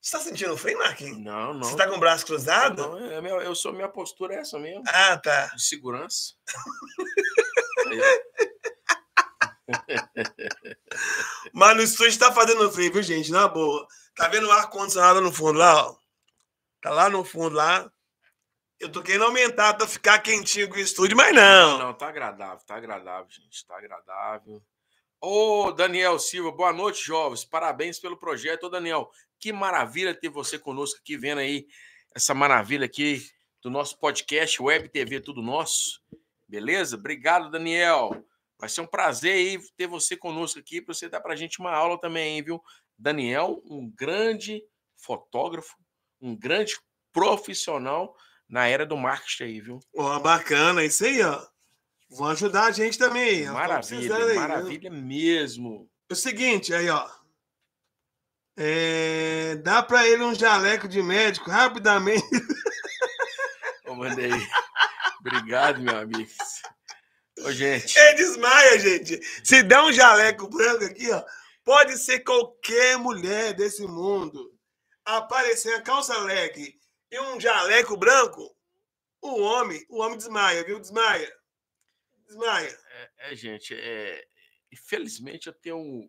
Você está sentindo frio, Marquinhos? Não, não. Você está com o braço cruzado? Não, eu, é, eu, é eu sou, minha postura é essa mesmo. Ah, tá. De segurança. Mas no estúdio está fazendo frio, viu, gente? Na boa. Tá vendo o ar-condicionado no fundo lá, ó? Tá lá no fundo lá. Eu tô querendo aumentar pra ficar quentinho com o estúdio, mas não. Não, não, tá agradável, tá agradável, gente. Tá agradável. Ô, oh, Daniel Silva, boa noite, jovens. Parabéns pelo projeto. Ô, oh, Daniel, que maravilha ter você conosco aqui, vendo aí essa maravilha aqui do nosso podcast, Web TV Tudo Nosso. Beleza? Obrigado, Daniel. Vai ser um prazer aí ter você conosco aqui para você dar para a gente uma aula também, hein, viu? Daniel, um grande fotógrafo, um grande profissional na era do marketing aí, viu? Ó, oh, bacana, isso aí, ó. Vão ajudar a gente também. Maravilha, aí, maravilha né? mesmo. É o seguinte, aí, ó. É... dá para ele um jaleco de médico rapidamente. Eu mandei. Obrigado, meu amigo. Ô, gente. Ele desmaia, gente. Se der um jaleco branco aqui, ó, pode ser qualquer mulher desse mundo. Aparecer a calça leg e um jaleco branco, o homem, o homem desmaia, viu? Desmaia. Desmaia. É, é gente, é, infelizmente eu tenho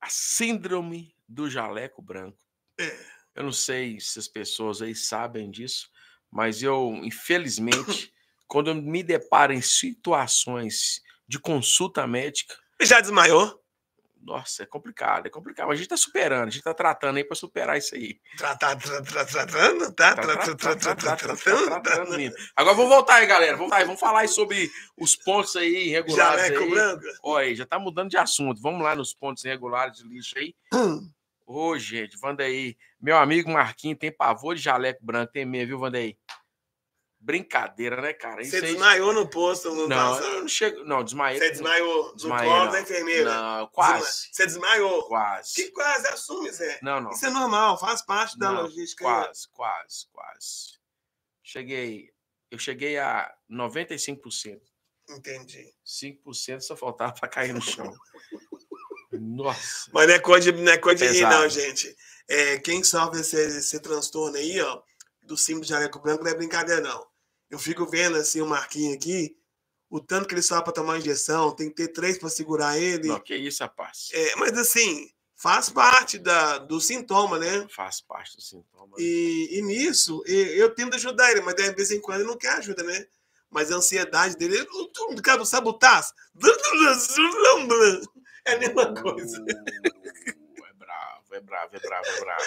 a síndrome do jaleco branco. É. Eu não sei se as pessoas aí sabem disso, mas eu, infelizmente, quando eu me deparo em situações de consulta médica. Já desmaiou? Nossa, é complicado, é complicado. Mas A gente tá superando, a gente tá tratando aí para superar isso aí. Tratando, tá? Tratando. Agora vamos voltar aí, galera. Vamos, aí, vamos falar aí sobre os pontos aí irregulares. Já é né, aí. branco. Olha aí, já tá mudando de assunto. Vamos lá nos pontos irregulares de lixo aí. Ô, oh, gente, aí, Meu amigo Marquinhos tem pavor de jaleco branco, tem medo, viu, aí? Brincadeira, né, cara? Isso você desmaiou no posto, Não, eu não chego. Não, desmaiei. Você desmaiou no colo da enfermeira? Não, quase. Você desmaiou? Quase. Que quase? Assume, Zé. Não, não. Isso é normal, faz parte da não, logística. Quase, quase, quase. Cheguei. Eu cheguei a 95%. Entendi. 5% só faltava para cair no chão. Nossa. Mas não é coisa de, não, é coisa de rir, não, gente. É, quem sofre esse, esse transtorno aí, ó, do símbolo de jaleco branco não é brincadeira, não. Eu fico vendo assim o Marquinhos aqui, o tanto que ele só é para tomar injeção, tem que ter três para segurar ele. Não, que isso, rapaz. É, mas assim, faz parte da, do sintoma, né? Faz parte do sintoma. E, né? e nisso, eu tento ajudar ele, mas de vez em quando ele não quer ajuda, né? Mas a ansiedade dele, eu quero sabotar. É a mesma coisa. Uh, é bravo, é bravo, é bravo, é bravo.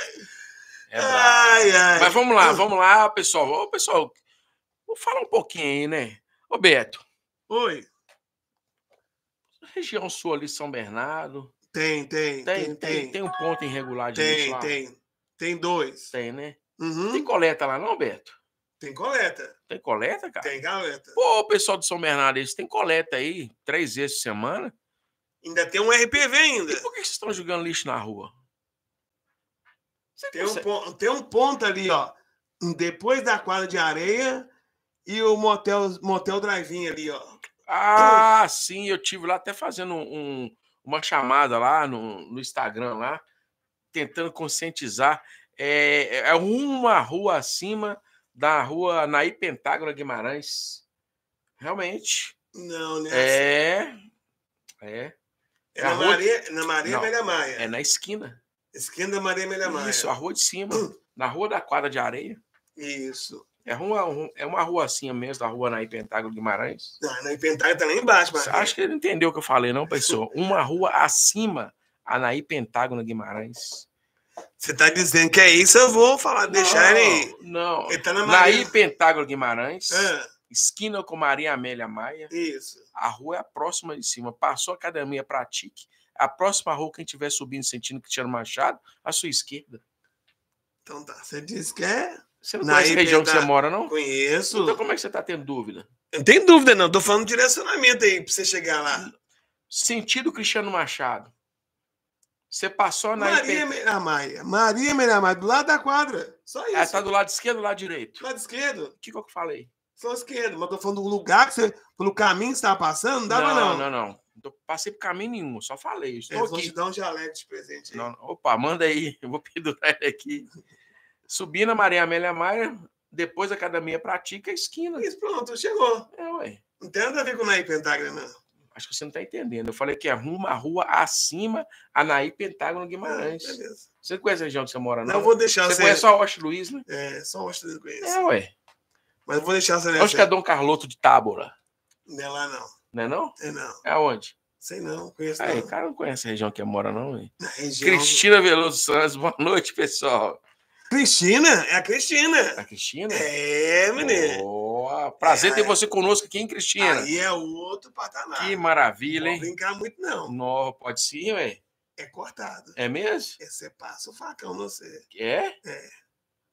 É bravo. Ai, ai. Mas vamos lá, vamos lá, pessoal. Ô, pessoal, Vou falar um pouquinho aí, né? Ô, Beto. Oi. Região sua ali, São Bernardo. Tem, tem, tem. Tem, tem, tem um ponto irregular de Tem, lá. tem. Tem dois. Tem, né? Uhum. Tem coleta lá, não, Beto? Tem coleta. Tem coleta, cara? Tem coleta. Pô, o pessoal do São Bernardo, eles têm coleta aí, três vezes por semana. Ainda tem um RPV ainda. E por que vocês estão jogando lixo na rua? tem, um, tem um ponto ali, ó. Depois da quadra de areia, e o motel, motel drive-in ali, ó. Ah, sim, eu tive lá até fazendo um, uma chamada lá no, no Instagram lá, tentando conscientizar. É, é uma rua acima da rua Naí Pentágono Guimarães. Realmente. Não, né? É. É. é, é na, rua... Maria, na Maria Maia. É na esquina. Esquina da Maria Melha Maia. Isso, a rua de cima. na rua da quadra de areia. Isso. É, uma é uma rua assim mesmo, a rua na Pentágono Guimarães? Não, na Pentágono tá lá embaixo, mas. Acho que ele não entendeu o que eu falei, não, pessoal. Uma rua acima, Anaí Pentágono Guimarães. Você tá dizendo que é isso, eu vou falar, não, deixar ele. Não. Ele tá na Anaí Pentágono Guimarães. É. Esquina com Maria Amélia Maia. Isso. A rua é a próxima de cima. Passou a academia Pratique. A próxima rua, quem estiver subindo sentindo que Cristiano Machado, à sua esquerda. Então tá, você disse que é você não na conhece a região que você mora, não? Conheço. Então como é que você está tendo dúvida? Não tem dúvida, não. Tô falando direcionamento aí para você chegar lá. Sentido Cristiano Machado. Você passou na. Maria IP... Maia. Maria Maia. do lado da quadra. Só é, isso. Ela tá do lado esquerdo ou do lado direito? Do lado esquerdo. O que, que eu falei? sou esquerdo, mas tô falando do lugar que você. Pelo caminho que você tava tá passando, não dava, não. Não, não, não. passei por caminho nenhum, só falei. É, estou Eles aqui. vão te dar um jaleco de presente. Não, opa, manda aí, eu vou pendurar ele aqui. Subindo a Maria Amélia Maia, depois a Academia Pratica, esquina. Isso, pronto, chegou. É, ué. Não tem nada a ver com o Naí Pentágono, não. Acho que você não está entendendo. Eu falei que arruma é a rua acima a Naí Pentágono Guimarães. Ah, beleza. Você não conhece a região que você mora, não? Não, vou deixar você. Você conhece só Oeste Luiz, né? É, só Oeste Luiz conhece. É, ué. Mas vou deixar você é nessa. Onde que é Dom Carloto de Tábora? Não é lá, não. Não é não? É não. É aonde? Sei não, conheço Aí, não. cara não conhece a região que mora, não, hein? Região... Cristina Veloso Santos, boa noite, pessoal. Cristina, é a Cristina. É a Cristina? É, menino. Boa. Prazer é, ter você conosco aqui, hein, Cristina? Aí é outro patamar. Que maravilha, hein? Não brincar muito, não. Não, pode sim, ué. É cortado. É mesmo? É, você passa o facão, não sei. É? É.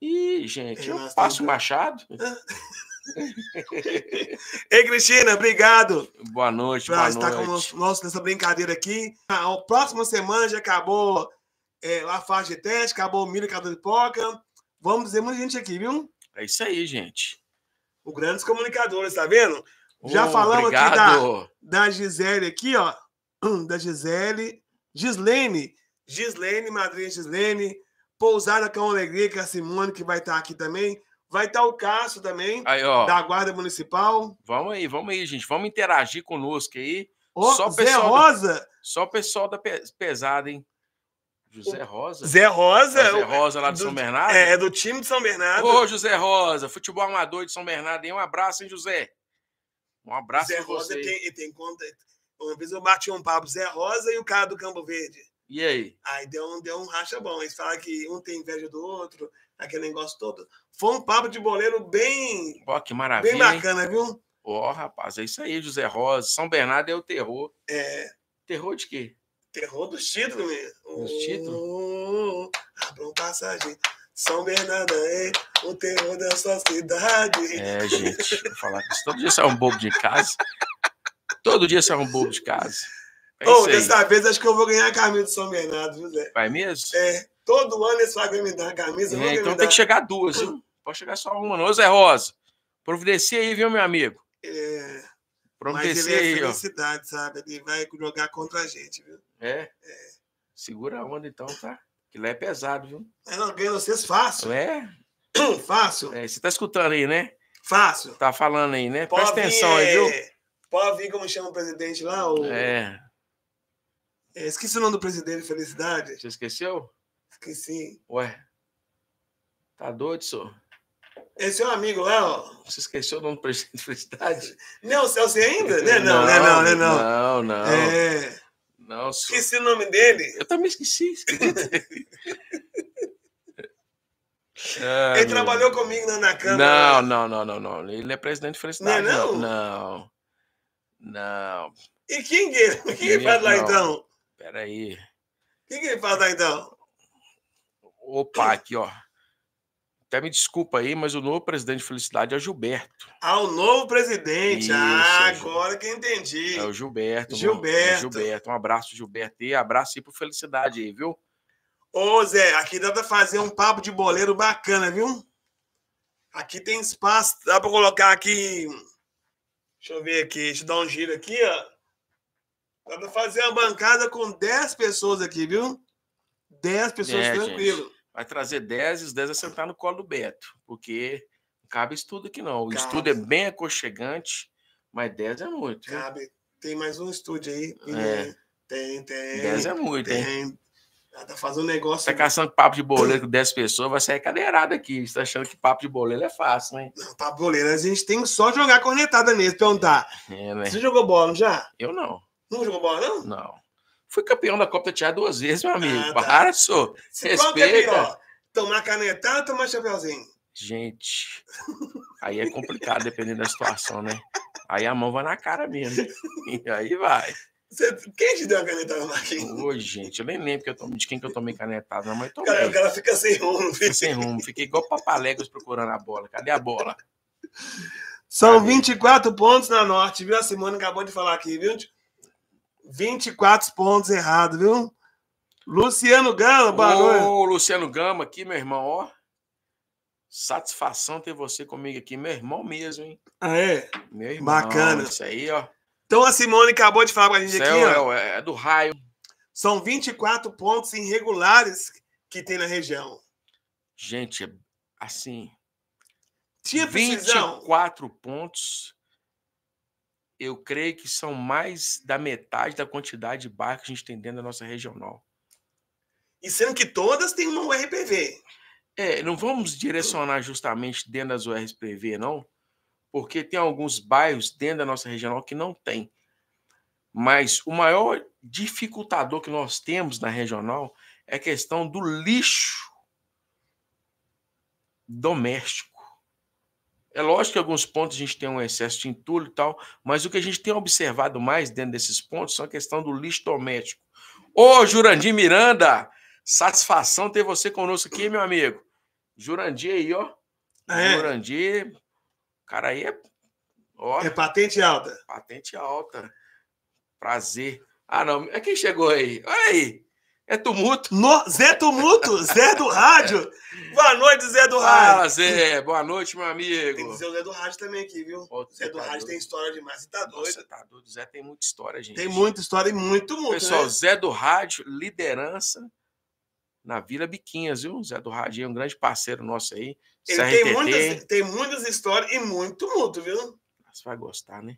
Ih, gente, é, eu passo o machado? Ei, Cristina, obrigado. Boa noite, pra boa estar noite. conosco nessa brincadeira aqui. A próxima semana já acabou é, Lafarge Teste, acabou milho, acabou de Poca. Vamos dizer muita gente aqui, viu? É isso aí, gente. O grandes comunicadores, tá vendo? Oh, Já falamos aqui da, da Gisele aqui, ó. Da Gisele. Gislene. Gislene, madrinha Gislene. Pousada com Alegria, que é a Simone, que vai estar tá aqui também. Vai estar tá o Cássio também, aí, da Guarda Municipal. Vamos aí, vamos aí, gente. Vamos interagir conosco aí. Oh, só Zé pessoal Rosa. Da, só pessoal da pesada, hein? José Rosa? Zé Rosa? José Rosa lá de do, São Bernardo? É, do time de São Bernardo. Ô, José Rosa, futebol amador de São Bernardo. Hein? Um abraço, hein, José? Um abraço Zé Rosa você. tem, tem conta. Uma vez eu bati um papo Zé Rosa e o cara do Campo Verde. E aí? Aí deu um, deu um racha bom. Eles falam que um tem inveja do outro, aquele negócio todo. Foi um papo de boleiro bem. Ó, que maravilha. Bem bacana, hein? viu? Ó, oh, rapaz, é isso aí, José Rosa. São Bernardo é o terror. É. Terror de quê? Terror dos títulos, menino. Dos títulos? Oh, Abra um passagem. São Bernardo é o terror da sua cidade. É, gente, vou falar que Todo dia sai um bobo de casa. Todo dia sai um bobo de casa. É oh, dessa vez acho que eu vou ganhar a camisa do São Bernardo, José. Vai mesmo? É. Todo ano eles vão me dar a camisa. É, então tem que chegar duas, viu? Pode chegar só uma, não. Ô, Zé Rosa, providencia aí, viu, meu amigo? É. Mas ele é felicidade, sabe? Ele vai jogar contra a gente, viu? É? É. Segura a onda então, tá? Que lá é pesado, viu? É, não, ganha vocês fácil. É? fácil. É, você tá escutando aí, né? Fácil. Tá falando aí, né? Pode Presta atenção é... aí, viu? É. Pode vir como chama o presidente lá? Ou... É. é. Esqueci o nome do presidente, Felicidade. Você esqueceu? Esqueci. Ué. Tá doido, senhor? Esse é um amigo lá, ó. Você esqueceu o nome presidente da felicidade? Não, Celso ainda? Né? Não, né? não, não, né? não. Não, não. É... não sou... Esqueci o nome dele. Eu também esqueci. ah, ele meu... trabalhou comigo na, Câmara. Não, né? não, não, não, não. Ele é presidente da é cidade? Não, é, não? não. Não. E quem que ele, quem que ele faz lá então? Peraí. O que ele faz lá então? Opa, aqui, ó. Até me desculpa aí, mas o novo presidente de Felicidade é o Gilberto. Ah, o novo presidente. Ah, Isso, ah, é agora que entendi. É o Gilberto. Gilberto. É o Gilberto. Um abraço, Gilberto. E abraço aí pro Felicidade aí, viu? Ô, Zé, aqui dá pra fazer um papo de boleiro bacana, viu? Aqui tem espaço. Dá pra colocar aqui. Deixa eu ver aqui. Deixa eu dar um giro aqui, ó. Dá pra fazer uma bancada com 10 pessoas aqui, viu? 10 pessoas é, tranquilo. Gente vai trazer 10 e os 10 vai sentar no colo do Beto, porque não cabe estudo aqui não. O cabe. estudo é bem aconchegante, mas 10 é muito. Cabe. Viu? Tem mais um estúdio aí. É. é. Tem, tem. 10 é muito, tem. Hein? Tá fazendo um negócio. Tá caçando papo de boleiro com 10 pessoas, vai sair cadeirada aqui. Você tá achando que papo de boleiro é fácil, né? Não, papo de boleiro, a gente tem que só jogar cornetada nele, perguntar. É, né? Você jogou bola, não já? Eu não. Não jogou bola, não? Não. Foi campeão da Copa Teatro duas vezes, meu amigo. Ah, tá. Para, só. É Respeita. É tomar canetada ou tomar chapeuzinho? Gente, aí é complicado, dependendo da situação, né? Aí a mão vai na cara mesmo. E aí vai. Você, quem te deu a canetada, Marquinhos? Ô, gente, eu nem lembro que eu tomei, de quem que eu tomei canetada, não, mas tomei. Cara, o cara fica sem rumo. Fica sem rumo. Fiquei igual papalegos procurando a bola. Cadê a bola? São Cadê? 24 pontos na Norte, viu? A Simone acabou de falar aqui, viu? 24 pontos errado, viu? Luciano Gama, barulho Ô, Luciano Gama aqui, meu irmão, ó. Satisfação ter você comigo aqui, meu irmão mesmo, hein? Ah, é? Meu irmão. Bacana. Isso aí, ó. Então a Simone acabou de falar com a gente Céu, aqui, ó. É, é do raio. São 24 pontos irregulares que tem na região. Gente, assim. Tinha precisão. 24 pontos eu creio que são mais da metade da quantidade de barcos que a gente tem dentro da nossa regional. E sendo que todas têm uma URPV. É, não vamos direcionar justamente dentro das URPV, não, porque tem alguns bairros dentro da nossa regional que não tem. Mas o maior dificultador que nós temos na regional é a questão do lixo doméstico. É lógico que alguns pontos a gente tem um excesso de entulho e tal, mas o que a gente tem observado mais dentro desses pontos são a questão do lixo doméstico. Ô, Jurandir Miranda! Satisfação ter você conosco aqui, meu amigo. Jurandir aí, ó. Ah, é. Jurandir. Cara aí é. Ó, é patente alta. Patente alta. Prazer. Ah, não. É quem chegou aí. Olha aí. É tumulto. No... Zé Tumulto, Zé do Rádio. Boa noite, Zé do Rádio. Fala, Zé. Boa noite, meu amigo. Tem que dizer o Zé do Rádio também aqui, viu? Pô, Zé do tá Rádio doido. tem história demais. Você tá, tá doido? Você tá doido. Zé tem muita história, gente. Tem muita história e muito, muito. Né? Pessoal, né? Zé do Rádio, liderança na Vila Biquinhas, viu? Zé do Rádio é um grande parceiro nosso aí. Ele tem muitas, tem muitas histórias e muito, muito, viu? Você vai gostar, né?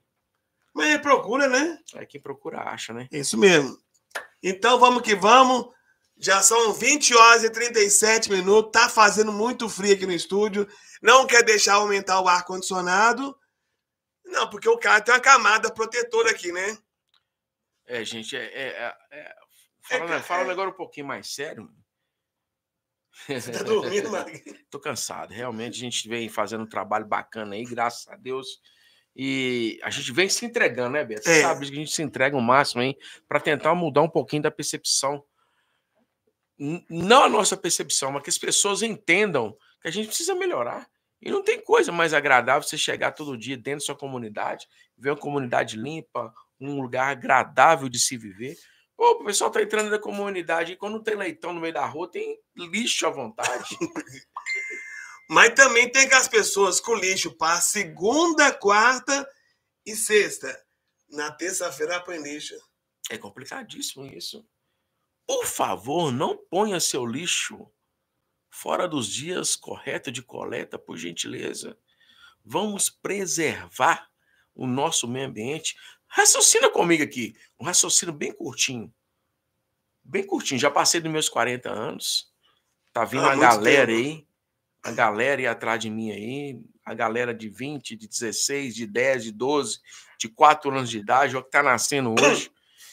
Mas procura, né? É quem procura, acha, né? Isso mesmo. Então vamos que vamos. Já são 20 horas e 37 minutos. Tá fazendo muito frio aqui no estúdio. Não quer deixar aumentar o ar-condicionado. Não, porque o cara tem uma camada protetora aqui, né? É, gente, é. é, é... é, é falando, é, falando agora um pouquinho mais sério. Você tá dormindo, Tô cansado. Realmente a gente vem fazendo um trabalho bacana aí, graças a Deus. E a gente vem se entregando, né, Beto? É. Sabe que a gente se entrega o máximo, hein? Para tentar mudar um pouquinho da percepção. Não a nossa percepção, mas que as pessoas entendam que a gente precisa melhorar. E não tem coisa mais agradável você chegar todo dia dentro da sua comunidade, ver uma comunidade limpa, um lugar agradável de se viver. Pô, o pessoal tá entrando na comunidade e quando tem leitão no meio da rua, tem lixo à vontade. Mas também tem aquelas pessoas com lixo para segunda, quarta e sexta. Na terça-feira põe lixo. É complicadíssimo isso. Por favor, não ponha seu lixo fora dos dias corretos de coleta, por gentileza. Vamos preservar o nosso meio ambiente. Raciocina comigo aqui, um raciocínio bem curtinho. Bem curtinho, já passei dos meus 40 anos. Tá vindo ah, a galera tempo. aí a galera ia atrás de mim aí, a galera de 20, de 16, de 10, de 12, de 4 anos de idade, o que está nascendo hoje.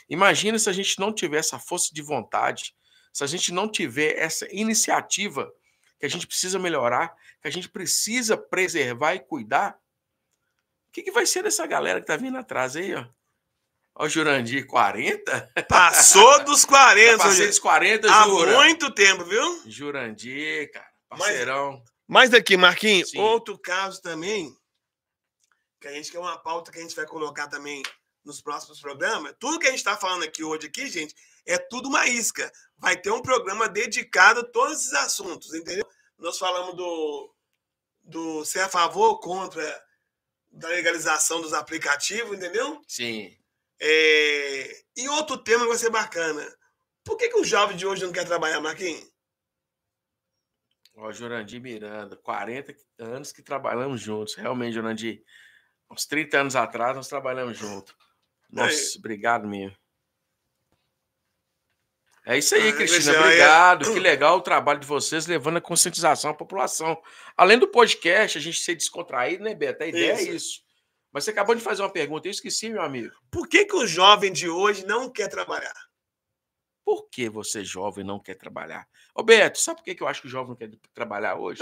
Imagina se a gente não tiver essa força de vontade, se a gente não tiver essa iniciativa que a gente precisa melhorar, que a gente precisa preservar e cuidar. O que, que vai ser dessa galera que está vindo atrás aí, ó? Ó, Jurandir, 40? Passou dos 40, Já Passei dos 40, Há muito tempo, viu? Jurandir, cara. Parceirão. Mas, aqui, Marquinhos. Sim. Outro caso também, que a gente quer é uma pauta que a gente vai colocar também nos próximos programas. Tudo que a gente está falando aqui hoje, aqui, gente, é tudo uma isca. Vai ter um programa dedicado a todos esses assuntos, entendeu? Nós falamos do, do ser a favor ou contra da legalização dos aplicativos, entendeu? Sim. É... E outro tema que vai ser bacana. Por que, que o jovem de hoje não quer trabalhar, Marquinhos? Ó, Jurandir Miranda, 40 anos que trabalhamos juntos. Realmente, Jurandir, uns 30 anos atrás nós trabalhamos juntos. É Nossa, obrigado mesmo. É isso aí, ah, Cristina. É obrigado. Que legal o trabalho de vocês levando a conscientização à população. Além do podcast, a gente ser descontraído, né, Beto? A ideia é isso. é isso. Mas você acabou de fazer uma pergunta, eu esqueci, meu amigo. Por que, que o jovem de hoje não quer trabalhar? Por que você, jovem, não quer trabalhar? Roberto, sabe por que eu acho que o jovem não quer trabalhar hoje?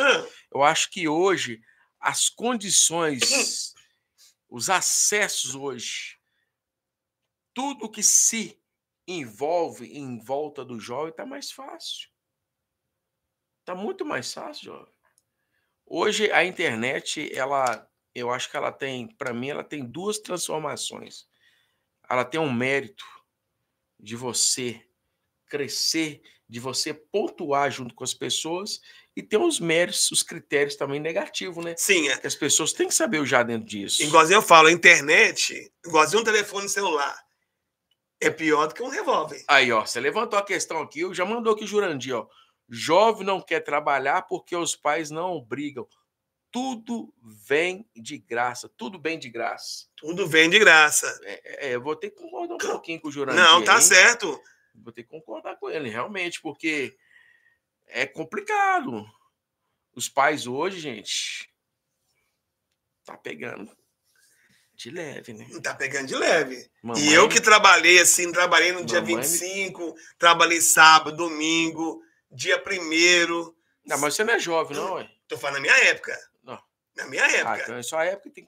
Eu acho que hoje as condições, os acessos hoje, tudo que se envolve em volta do jovem está mais fácil. Está muito mais fácil, jovem. Hoje a internet, ela, eu acho que ela tem, para mim, ela tem duas transformações. Ela tem um mérito de você crescer, de você pontuar junto com as pessoas e ter os méritos, os critérios também negativos, né? Sim. É. Que as pessoas têm que saber o já dentro disso. Igualzinho eu falo, a internet, igualzinho um telefone celular, é pior do que um revólver. Aí, ó, você levantou a questão aqui, eu já mandou aqui o Jurandir, ó. Jovem não quer trabalhar porque os pais não obrigam. Tudo vem de graça, tudo bem de graça. Tudo vem de graça. É, é eu vou ter que concordar um pouquinho com o Jurandir. Não, tá hein? certo. Vou ter que concordar com ele, realmente, porque é complicado. Os pais hoje, gente, tá pegando de leve, né? Tá pegando de leve. Mamãe... E eu que trabalhei assim, trabalhei no dia 25, trabalhei sábado, domingo, dia primeiro. Não, mas você não é jovem, não, ué? Tô falando na minha época. Não. Na minha época. Ah, então é só a época que tem,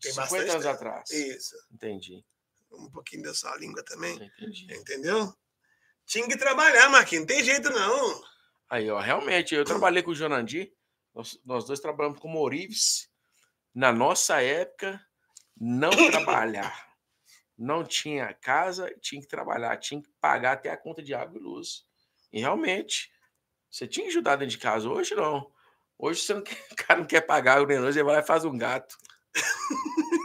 tem 50 anos tempo. atrás. Isso. Entendi. Um pouquinho da sua língua também. Entendi. Entendeu? Tinha que trabalhar, Marquinhos. Não tem jeito, não. Aí, ó, realmente, eu trabalhei com o Jonandi. Nós, nós dois trabalhamos com o Morives. Na nossa época, não trabalhar. Não tinha casa, tinha que trabalhar, tinha que pagar até a conta de água e luz. E realmente, você tinha que ajudar dentro de casa. Hoje não. Hoje você não quer, o cara não quer pagar água nem luz, você vai lá e faz um gato.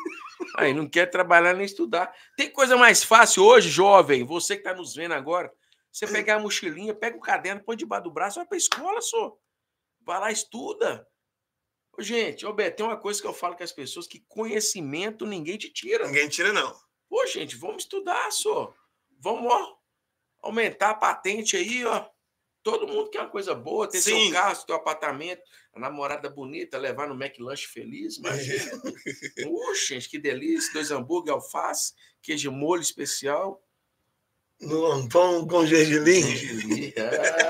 Aí não quer trabalhar nem estudar. Tem coisa mais fácil hoje, jovem, você que está nos vendo agora, você pegar a mochilinha, pega o caderno, põe debaixo do braço, vai pra escola, só. Vai lá, estuda. Ô, gente, ô, Beto, tem uma coisa que eu falo com as pessoas, que conhecimento ninguém te tira. Ninguém tira, não. Pô, gente, vamos estudar, só. Vamos, ó, aumentar a patente aí, ó. Todo mundo quer uma coisa boa, ter Sim. seu carro, seu apartamento, a namorada bonita, levar no McLanche feliz, imagina. Puxa, gente, que delícia. Dois hambúrguer, alface, queijo molho especial no pão com gergelim.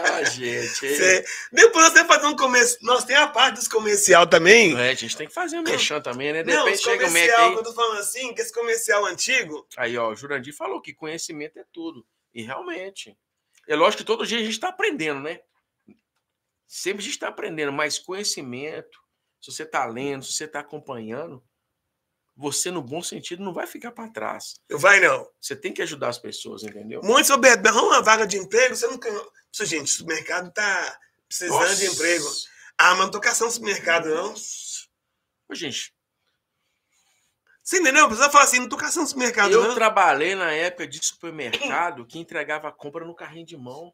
Ah, gente. Você... depois você faz um começo. Nós tem a parte dos comercial também. É, a gente tem que fazer um mexão também, né? Depende. Não, repente chega o eu tô falando assim, que esse comercial antigo. Aí, ó, o Jurandir falou que conhecimento é tudo. E realmente. É lógico que todo dia a gente está aprendendo, né? Sempre a gente está aprendendo, mas conhecimento, se você está lendo, se você está acompanhando, você, no bom sentido, não vai ficar para trás. vai, não. Você tem que ajudar as pessoas, entendeu? Muito Roberto, arruma uma vaga de emprego, você não. Gente, o mercado está precisando Nossa. de emprego. Ah, mas não tô caçando supermercado, não. Ô, gente. Você entendeu? Precisa falar assim, não tô caçando supermercado, eu não. Eu trabalhei na época de supermercado que entregava a compra no carrinho de mão.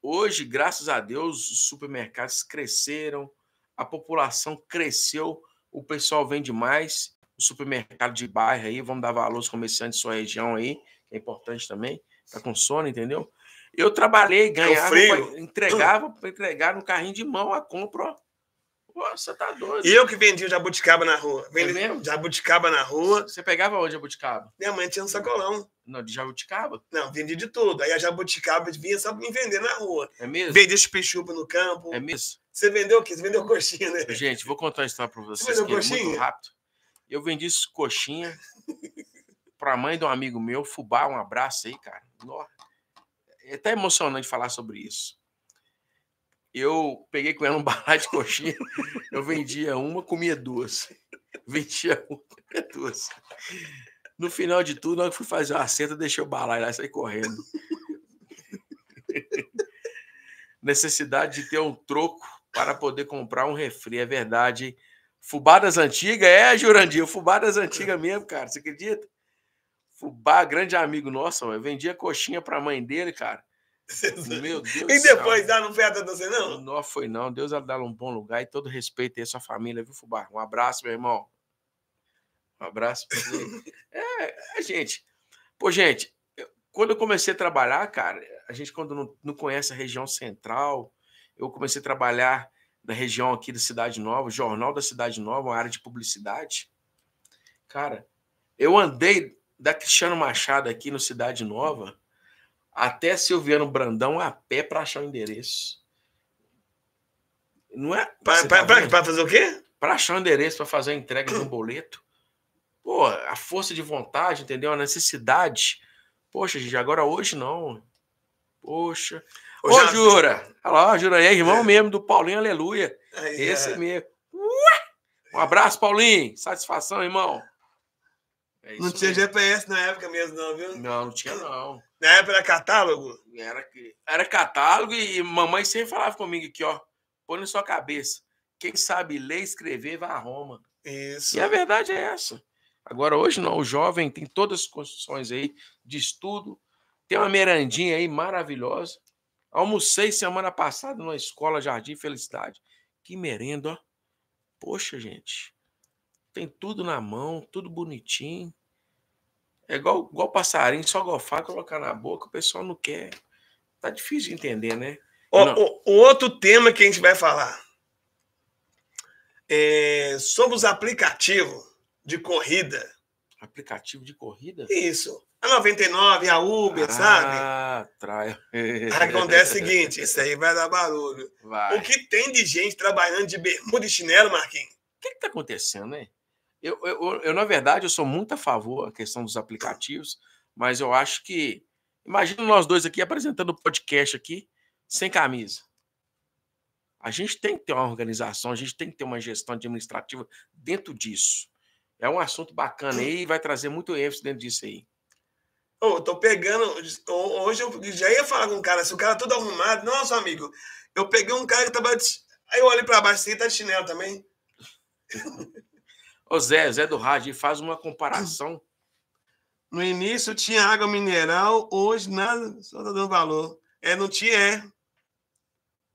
Hoje, graças a Deus, os supermercados cresceram, a população cresceu, o pessoal vende mais supermercado de bairro aí, vamos dar valor aos comerciantes de sua região aí, que é importante também, tá com sono, entendeu? Eu trabalhei, é ganhava, eu entregava, entregar no carrinho de mão a compra, você tá doido. E eu que vendia jabuticaba na rua. Vendi é jabuticaba na rua. Você pegava onde jabuticaba? Minha mãe tinha um sacolão. Não, de jabuticaba? Não, vendia de tudo. Aí a jabuticaba vinha só pra me vender na rua. É mesmo? Vendia chupa no campo. É mesmo? Você vendeu o quê? Você vendeu coxinha, né? Gente, vou contar a história pra vocês. Você vendeu coxinha? É muito rápido. Eu vendi coxinha pra mãe de um amigo meu, Fubá, um abraço aí, cara. É até emocionante falar sobre isso. Eu peguei com ela um balai de coxinha, eu vendia uma, comia duas. Vendia uma, comia duas. No final de tudo, na hora que fui fazer uma seta, deixei o balai lá e saí correndo. Necessidade de ter um troco para poder comprar um refri, é verdade. Fubá das antigas, é, Jurandir, fubá das antigas mesmo, cara, você acredita? Fubá, grande amigo nosso, eu vendia coxinha pra mãe dele, cara. Meu Deus E depois, dá ah, não foi atrás você, não? Não foi, não. Deus vai dar um bom lugar e todo respeito aí à sua família, viu, Fubá? Um abraço, meu irmão. Um abraço. é, é, gente. Pô, gente, eu, quando eu comecei a trabalhar, cara, a gente quando não, não conhece a região central, eu comecei a trabalhar da região aqui da Cidade Nova, Jornal da Cidade Nova, uma área de publicidade. Cara, eu andei da Cristiano Machado aqui no Cidade Nova até Silviano Brandão a pé para achar o endereço. Não é. Para tá fazer o quê? Para achar o endereço, para fazer a entrega de um boleto. Pô, a força de vontade, entendeu? A necessidade. Poxa, gente, agora hoje não. Poxa. Ô, Ô Jura. Jura! Olha lá, Jura é irmão é. mesmo do Paulinho, aleluia. É, Esse é. mesmo. Ué! Um abraço, Paulinho. Satisfação, irmão. É não tinha mesmo. GPS na época mesmo, não, viu? Não, não tinha, não. Na época era catálogo? Era, era catálogo e mamãe sempre falava comigo aqui, ó. Põe na sua cabeça. Quem sabe ler e escrever vai a Roma. Isso. E a verdade é essa. Agora, hoje não, o jovem tem todas as construções aí de estudo, tem uma merandinha aí maravilhosa. Almocei semana passada numa escola Jardim Felicidade. Que merenda, ó. Poxa, gente. Tem tudo na mão, tudo bonitinho. É igual, igual passarinho, só golfar e colocar na boca, o pessoal não quer. Tá difícil de entender, né? O, o, o outro tema que a gente vai falar é sobre os aplicativos de corrida. Aplicativo de corrida? Isso. A 99, a Uber, ah, sabe? Ah, trai. Acontece o seguinte, isso aí vai dar barulho. Vai. O que tem de gente trabalhando de bermuda e chinelo, Marquinhos? O que está acontecendo, hein? Eu, eu, eu, na verdade, eu sou muito a favor da questão dos aplicativos, mas eu acho que. Imagina nós dois aqui apresentando o podcast aqui, sem camisa. A gente tem que ter uma organização, a gente tem que ter uma gestão administrativa dentro disso. É um assunto bacana aí e vai trazer muito ênfase dentro disso aí. Oh, tô pegando. Hoje eu já ia falar com o um cara, se o cara é todo arrumado. Nossa, amigo, eu peguei um cara que tava. Aí eu olhei pra baixo, você tá de chinelo também. Ô Zé, Zé do Rádio, faz uma comparação. No início tinha água mineral, hoje nada, só tá dando valor. É, não tinha, é.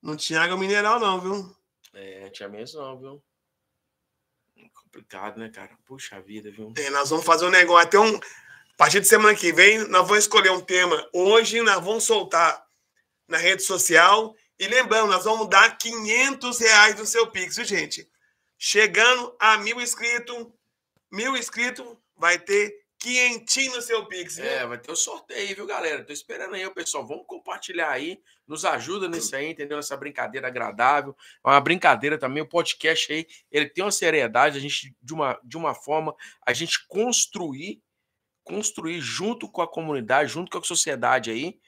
Não tinha água mineral, não, viu? É, tinha mesmo, não, viu? É complicado, né, cara? Puxa vida, viu? É, nós vamos fazer um negócio. Tem um. A partir de semana que vem, nós vamos escolher um tema. Hoje, nós vamos soltar na rede social. E lembrando, nós vamos dar 500 reais no seu Pix, gente? Chegando a mil inscritos, mil inscritos, vai ter quentinho no seu Pix. Viu? É, vai ter o um sorteio, viu, galera? Tô esperando aí, pessoal. Vamos compartilhar aí. Nos ajuda nisso aí, entendeu? Essa brincadeira agradável. É uma brincadeira também. O podcast aí, ele tem uma seriedade. A gente, de uma, de uma forma, a gente construir construir junto com a comunidade, junto com a sociedade aí,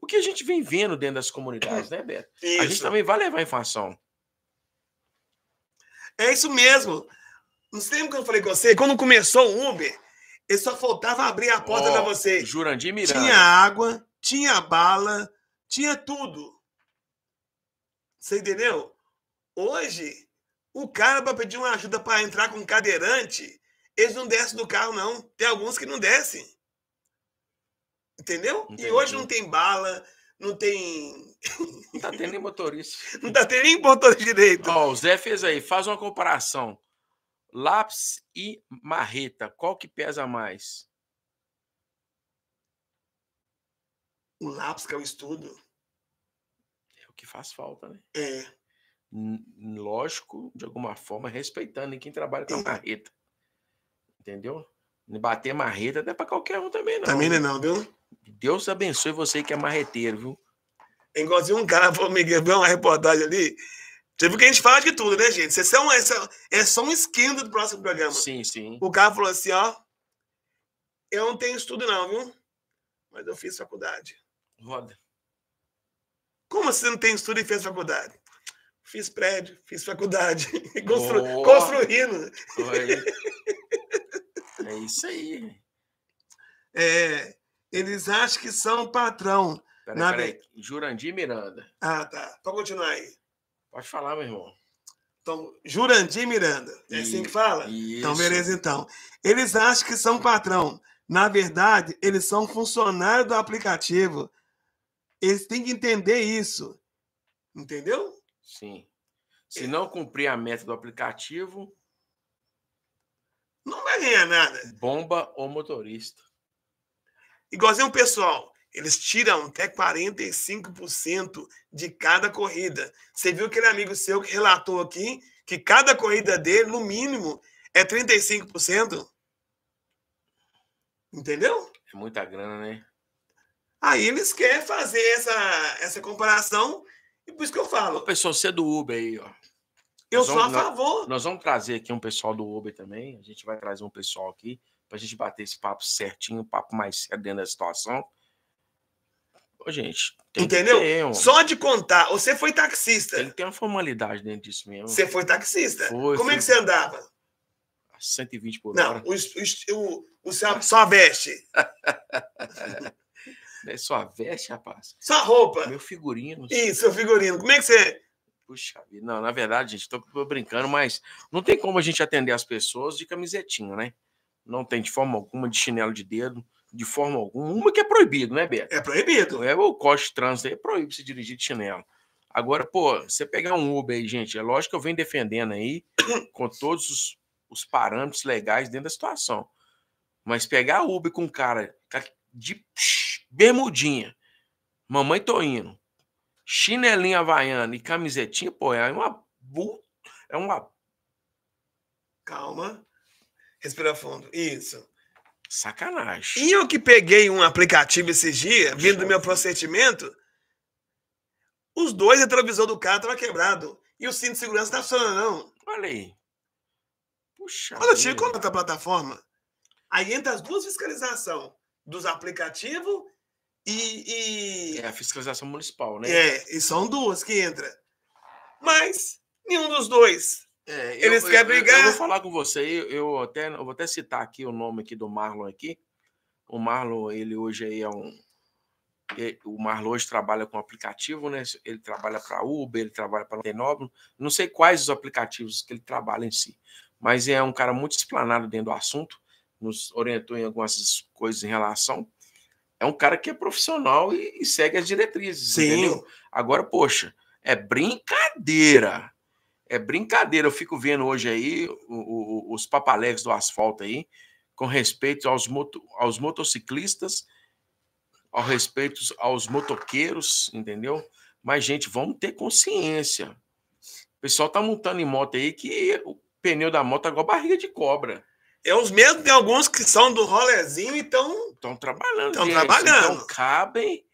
o que a gente vem vendo dentro das comunidades, né, Beto? Isso. A gente também vai levar informação. É isso mesmo. Não sei lembra que eu falei com você? Quando começou o Uber, ele só faltava abrir a porta oh, para você. Jurandir Miranda. Tinha água, tinha bala, tinha tudo. Você entendeu? Hoje, o cara para pedir uma ajuda para entrar com um cadeirante, eles não descem do carro, não. Tem alguns que não descem. Entendeu? Entendi. E hoje não tem bala, não tem. Não tá tendo nem motorista. não tá tendo nem motorista direito. Ó, o Zé fez aí, faz uma comparação. Lápis e marreta, qual que pesa mais? O lápis que é o estudo. É o que faz falta, né? É. Lógico, de alguma forma, respeitando quem trabalha com a marreta. Entendeu? Bater marreta não é pra qualquer um também, não. Também não, é não viu? Deus abençoe você que é marreteiro, viu? É igualzinho um cara falou, Miguel, viu uma reportagem ali. Você viu que a gente fala de tudo, né, gente? Isso é, um, é só um esquema do próximo programa. Sim, sim. O cara falou assim, ó. Eu não tenho estudo, não, viu? Mas eu fiz faculdade. Roda. Como assim você não tem estudo e fez faculdade? Fiz prédio, fiz faculdade. Constru... Construindo. Oi. É isso aí. É, eles acham que são patrão. Peraí, na... peraí. Jurandir Miranda. Ah, tá. Pode então continuar aí. Pode falar, meu irmão. Então, Jurandir Miranda. É assim que fala? Então, isso. Então, beleza, então. Eles acham que são patrão. Na verdade, eles são funcionários do aplicativo. Eles têm que entender isso. Entendeu? Sim. Se não cumprir a meta do aplicativo, não vai ganhar nada. Bomba ou motorista. Igualzinho o pessoal, eles tiram até 45% de cada corrida. Você viu aquele amigo seu que relatou aqui que cada corrida dele, no mínimo, é 35%? Entendeu? É muita grana, né? Aí eles querem fazer essa, essa comparação, e por isso que eu falo. Pessoal, você é do Uber aí, ó. Eu nós sou vamos, a favor. Nós, nós, vamos trazer aqui um pessoal do Uber também. A gente vai trazer um pessoal aqui para a gente bater esse papo certinho, um papo mais dentro da situação. Ô, gente, entendeu? Ter, Só de contar, você foi taxista. Tem que ter uma formalidade dentro disso mesmo. Você foi taxista. Foi, Como foi... é que você andava? 120 por Não, hora. Não, o, o, o, o seu, só veste. É sua veste, rapaz. Sua roupa. Meu figurino. Isso, seu figurino. Como é que você Puxa vida, não, na verdade, gente, tô, brincando, mas não tem como a gente atender as pessoas de camisetinha, né? Não tem de forma alguma, de chinelo de dedo, de forma alguma. Uma que é proibido, né, Beto? É proibido. É o coste trânsito, é proibido se dirigir de chinelo. Agora, pô, você pegar um Uber aí, gente, é lógico que eu venho defendendo aí com todos os, os parâmetros legais dentro da situação. Mas pegar Uber com um cara de bermudinha, mamãe tô indo, chinelinha havaiana e camisetinha, pô, é uma. É uma. Calma. Respira fundo. Isso. Sacanagem. E eu que peguei um aplicativo esses dias, vindo do meu procedimento, os dois retrovisor do carro tava quebrado. E o cinto de segurança não tá funcionando, não. Olha aí. Puxa. Quando eu tive conta da plataforma, aí entra as duas fiscalizações dos aplicativos e, e, É a fiscalização municipal, né? É, e são duas que entra. Mas nenhum dos dois. É, eu, Eles querem brigar. Eu, eu, vou falar com você, eu, até, eu vou até citar aqui o nome aqui do Marlon aqui. O Marlon, ele hoje aí é um. É, o Marlon hoje trabalha com aplicativo, né? Ele trabalha para Uber, ele trabalha para Nobre. Não sei quais os aplicativos que ele trabalha em si, mas é um cara muito explanado dentro do assunto, nos orientou em algumas coisas em relação é um cara que é profissional e, e segue as diretrizes. Sim. Entendeu? Agora, poxa, é brincadeira. É brincadeira. Eu fico vendo hoje aí o, o, os papalegos do asfalto aí, com respeito aos, moto, aos motociclistas, ao respeito aos motoqueiros, entendeu? Mas, gente, vamos ter consciência. O pessoal tá montando em moto aí que o pneu da moto é igual barriga de cobra é os mesmos, tem alguns que são do rolezinho e estão. Estão trabalhando. Estão trabalhando. Então cabem.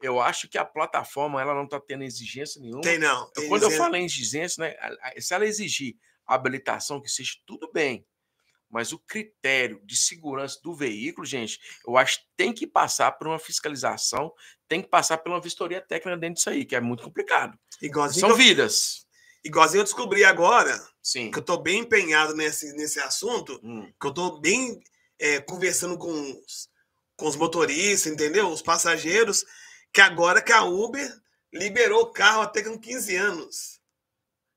Eu acho que a plataforma ela não está tendo exigência nenhuma. Tem não. Tem Quando exigência. eu falo em exigência, né, se ela exigir habilitação que seja, tudo bem. Mas o critério de segurança do veículo, gente, eu acho que tem que passar por uma fiscalização, tem que passar pela uma vistoria técnica dentro disso aí, que é muito complicado. Igualzinho São vidas. Igualzinho eu descobri agora, Sim. que eu estou bem empenhado nesse, nesse assunto, hum. que eu estou bem é, conversando com os, com os motoristas, entendeu? Os passageiros, que agora que a Uber liberou o carro até com 15 anos.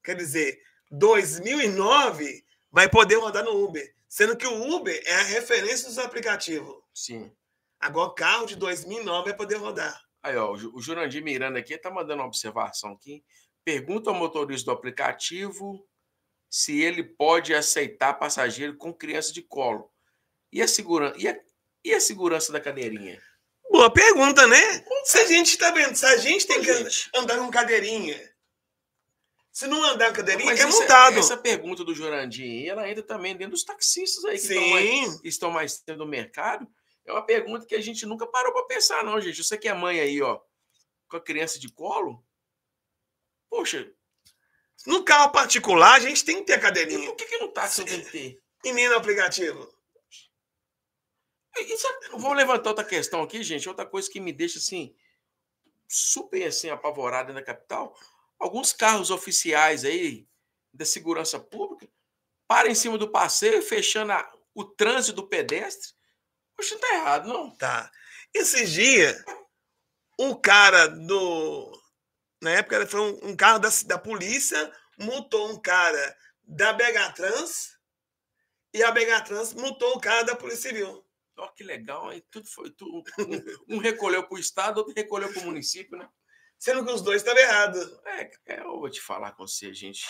Quer dizer, 2009 vai poder rodar no Uber, sendo que o Uber é a referência dos aplicativos. Sim. Agora o carro de 2009 vai poder rodar. Aí, ó, o Jurandir Miranda aqui tá mandando uma observação aqui pergunta ao motorista do aplicativo se ele pode aceitar passageiro com criança de colo. E a segurança, e a, e a segurança da cadeirinha? Boa pergunta, né? Se a gente está vendo, se a gente tem que andar com cadeirinha, se não andar com cadeirinha, Mas é essa, multado. Essa pergunta do Jorandinho ela entra também dentro dos taxistas aí que estão mais, tendo mais no mercado. É uma pergunta que a gente nunca parou para pensar, não, gente. Você que é mãe aí, ó, com a criança de colo, Poxa, no carro particular a gente tem que ter cadeirinha. E por que, que no táxi tem que ter? E nem no aplicativo. Isso, vou levantar outra questão aqui, gente. Outra coisa que me deixa assim super assim apavorada na capital. Alguns carros oficiais aí da segurança pública param em cima do passeio, fechando a, o trânsito do pedestre. Poxa, não tá errado, não? Tá. Esses dias, um cara do na época, foi um, um carro da, da polícia, multou um cara da BH Trans e a BH Trans multou o cara da Polícia Civil. Ó, oh, que legal, aí tudo foi. Tudo, um, um recolheu para o Estado, outro recolheu para o município, né? Sendo que os dois estavam errados. É, é, eu vou te falar com você, gente.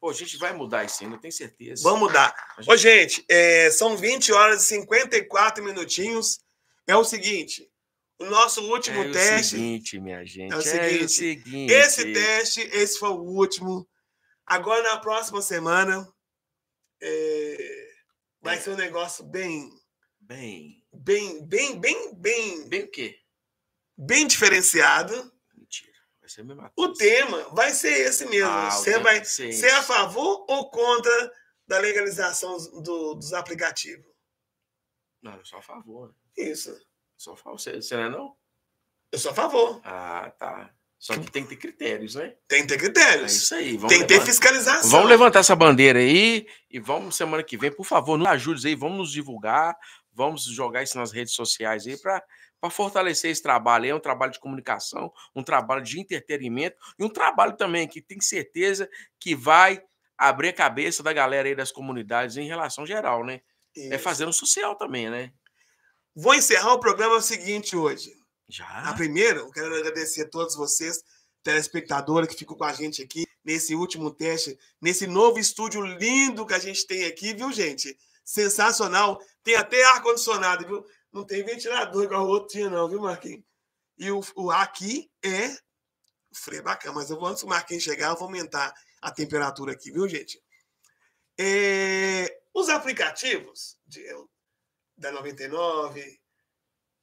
Pô, a gente vai mudar isso ainda, tenho certeza. Vamos mudar. gente... Ô, gente, é, são 20 horas e 54 minutinhos. É o seguinte, o nosso último é teste. É o seguinte, minha gente. É o seguinte, é o seguinte. Esse teste, esse foi o último. Agora, na próxima semana, é... vai é. ser um negócio bem. Bem. Bem, bem, bem, bem. Bem o quê? Bem diferenciado. Mentira. Vai ser a mesma coisa. O tema vai ser esse mesmo. Ah, Você vai ser, a favor ou contra da legalização do, dos aplicativos? Não, eu sou a favor. Né? Isso. Sou a favor. Você, você não é não? Eu sou a favor. Ah, tá. Só que tem que ter critérios, né? Tem que ter critérios. É isso aí. Vamos tem que levantar. ter fiscalização. Vamos levantar essa bandeira aí e vamos semana que vem, por favor, nos ajude aí, vamos nos divulgar, vamos jogar isso nas redes sociais aí para para fortalecer esse trabalho. É um trabalho de comunicação, um trabalho de entretenimento e um trabalho também que tem certeza que vai abrir a cabeça da galera aí das comunidades em relação geral, né? É isso. É fazendo social também, né? Vou encerrar o programa seguinte hoje. Já? A primeira, eu quero agradecer a todos vocês, telespectadores que ficam com a gente aqui nesse último teste, nesse novo estúdio lindo que a gente tem aqui, viu, gente? Sensacional. Tem até ar-condicionado, viu? Não tem ventilador igual o outro tinha, não, viu, Marquinhos? E o, o aqui é frio, é bacana. Mas eu vou, antes o Marquinhos chegar, eu vou aumentar a temperatura aqui, viu, gente? É, os aplicativos, de, eu da 99,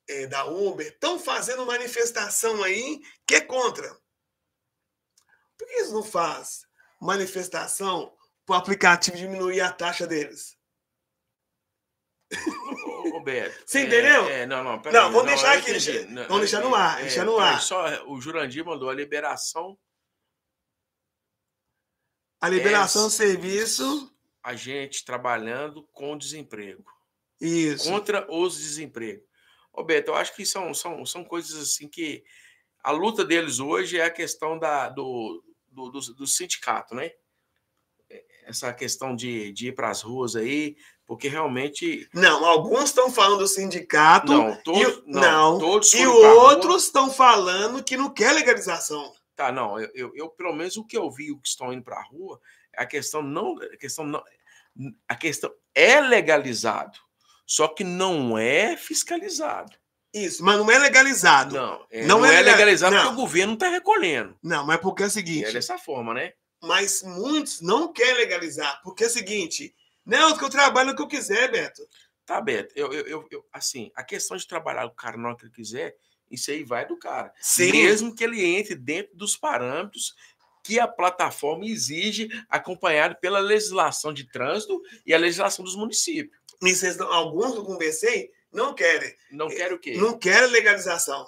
é, da Uber, estão fazendo manifestação aí que é contra. Por que eles não fazem manifestação para o aplicativo diminuir a taxa deles? Ô, Beto, Você entendeu? É, é, não, não, peraí, não, vamos não, deixar aqui, deixa, vamos deixar no ar, é, deixar no é, ar. Só, o Jurandir mandou a liberação. A liberação é, do serviço. A gente trabalhando com desemprego. Isso. Contra os desempregos. Roberto, eu acho que são, são, são coisas assim que a luta deles hoje é a questão da, do, do, do, do sindicato, né? É, essa questão de, de ir para as ruas aí, porque realmente. Não, alguns estão falando do sindicato. Não, todos. E, não, não, todos e outros estão falando que não quer legalização. Tá, não. Eu, eu, eu, pelo menos o que eu vi, o que estão indo para a rua, é a questão não. A questão não. A questão é legalizado só que não é fiscalizado. Isso, mas não é legalizado. Não, é, não, não, é, é legalizado não. porque o governo está recolhendo. Não, mas é porque é o é seguinte. É dessa forma, né? Mas muitos não querem legalizar, porque é o seguinte. Não, é que eu trabalho o que eu quiser, Beto. Tá, Beto. Eu, eu, eu, assim, a questão de trabalhar o cara que ele quiser, isso aí vai do cara. Sim. Mesmo que ele entre dentro dos parâmetros que a plataforma exige, acompanhado pela legislação de trânsito e a legislação dos municípios. Isso, alguns que eu conversei não querem. Não é, querem o quê? Não querem legalização.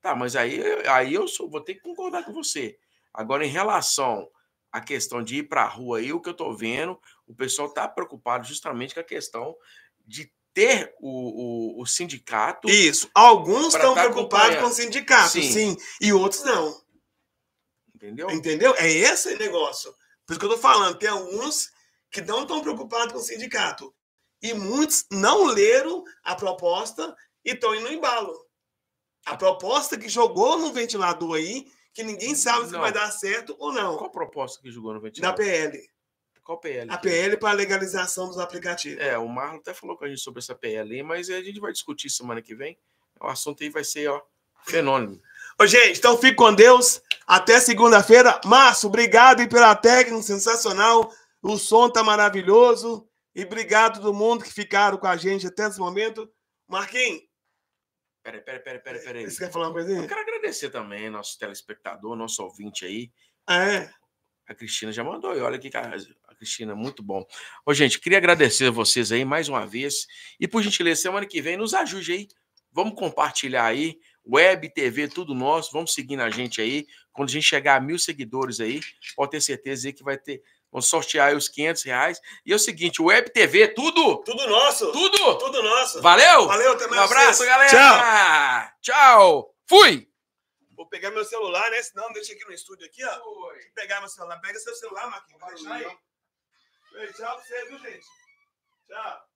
Tá, mas aí, aí eu sou, vou ter que concordar com você. Agora, em relação à questão de ir para a rua, aí o que eu estou vendo, o pessoal está preocupado justamente com a questão de ter o, o, o sindicato. Isso. Alguns estão tá preocupados com o sindicato, sim. sim. E outros não entendeu? Entendeu? É esse negócio. Por isso que eu tô falando, tem alguns que não estão preocupados com o sindicato. E muitos não leram a proposta e estão indo no embalo. A proposta que jogou no ventilador aí, que ninguém sabe se não. vai dar certo ou não. Qual proposta que jogou no ventilador? Da PL. Qual PL? A é? PL para a legalização dos aplicativos. É, o Marlon até falou com a gente sobre essa PL aí, mas a gente vai discutir semana que vem. O assunto aí vai ser, ó, fenômeno. Ô, gente, então fique com Deus. Até segunda-feira. Márcio, obrigado pela técnica sensacional. O som tá maravilhoso. E obrigado todo mundo que ficaram com a gente até esse momento. Marquinhos. Peraí, peraí, peraí, peraí. Pera Você quer falar uma coisinha? Eu quero agradecer também nosso telespectador, nosso ouvinte aí. Ah, é. A Cristina já mandou, e olha que a Cristina, muito bom. Ô, gente, queria agradecer a vocês aí mais uma vez. E, por gentileza, semana que vem, nos ajude aí. Vamos compartilhar aí web, TV, tudo nosso. Vamos seguindo a gente aí. Quando a gente chegar a mil seguidores aí, pode ter certeza aí que vai ter. Vamos sortear aí os 500 reais. E é o seguinte, web, TV, tudo. Tudo nosso. Tudo. Tudo nosso. Valeu. Valeu, também. Um abraço, vocês. galera. Tchau. Tchau. Fui. Vou pegar meu celular, né? Senão deixa aqui no estúdio aqui, ó. Oi. Deixa eu pegar meu celular. Pega seu celular, Marquinhos. Vai deixar aí. Tchau pra você, viu, gente? Tchau.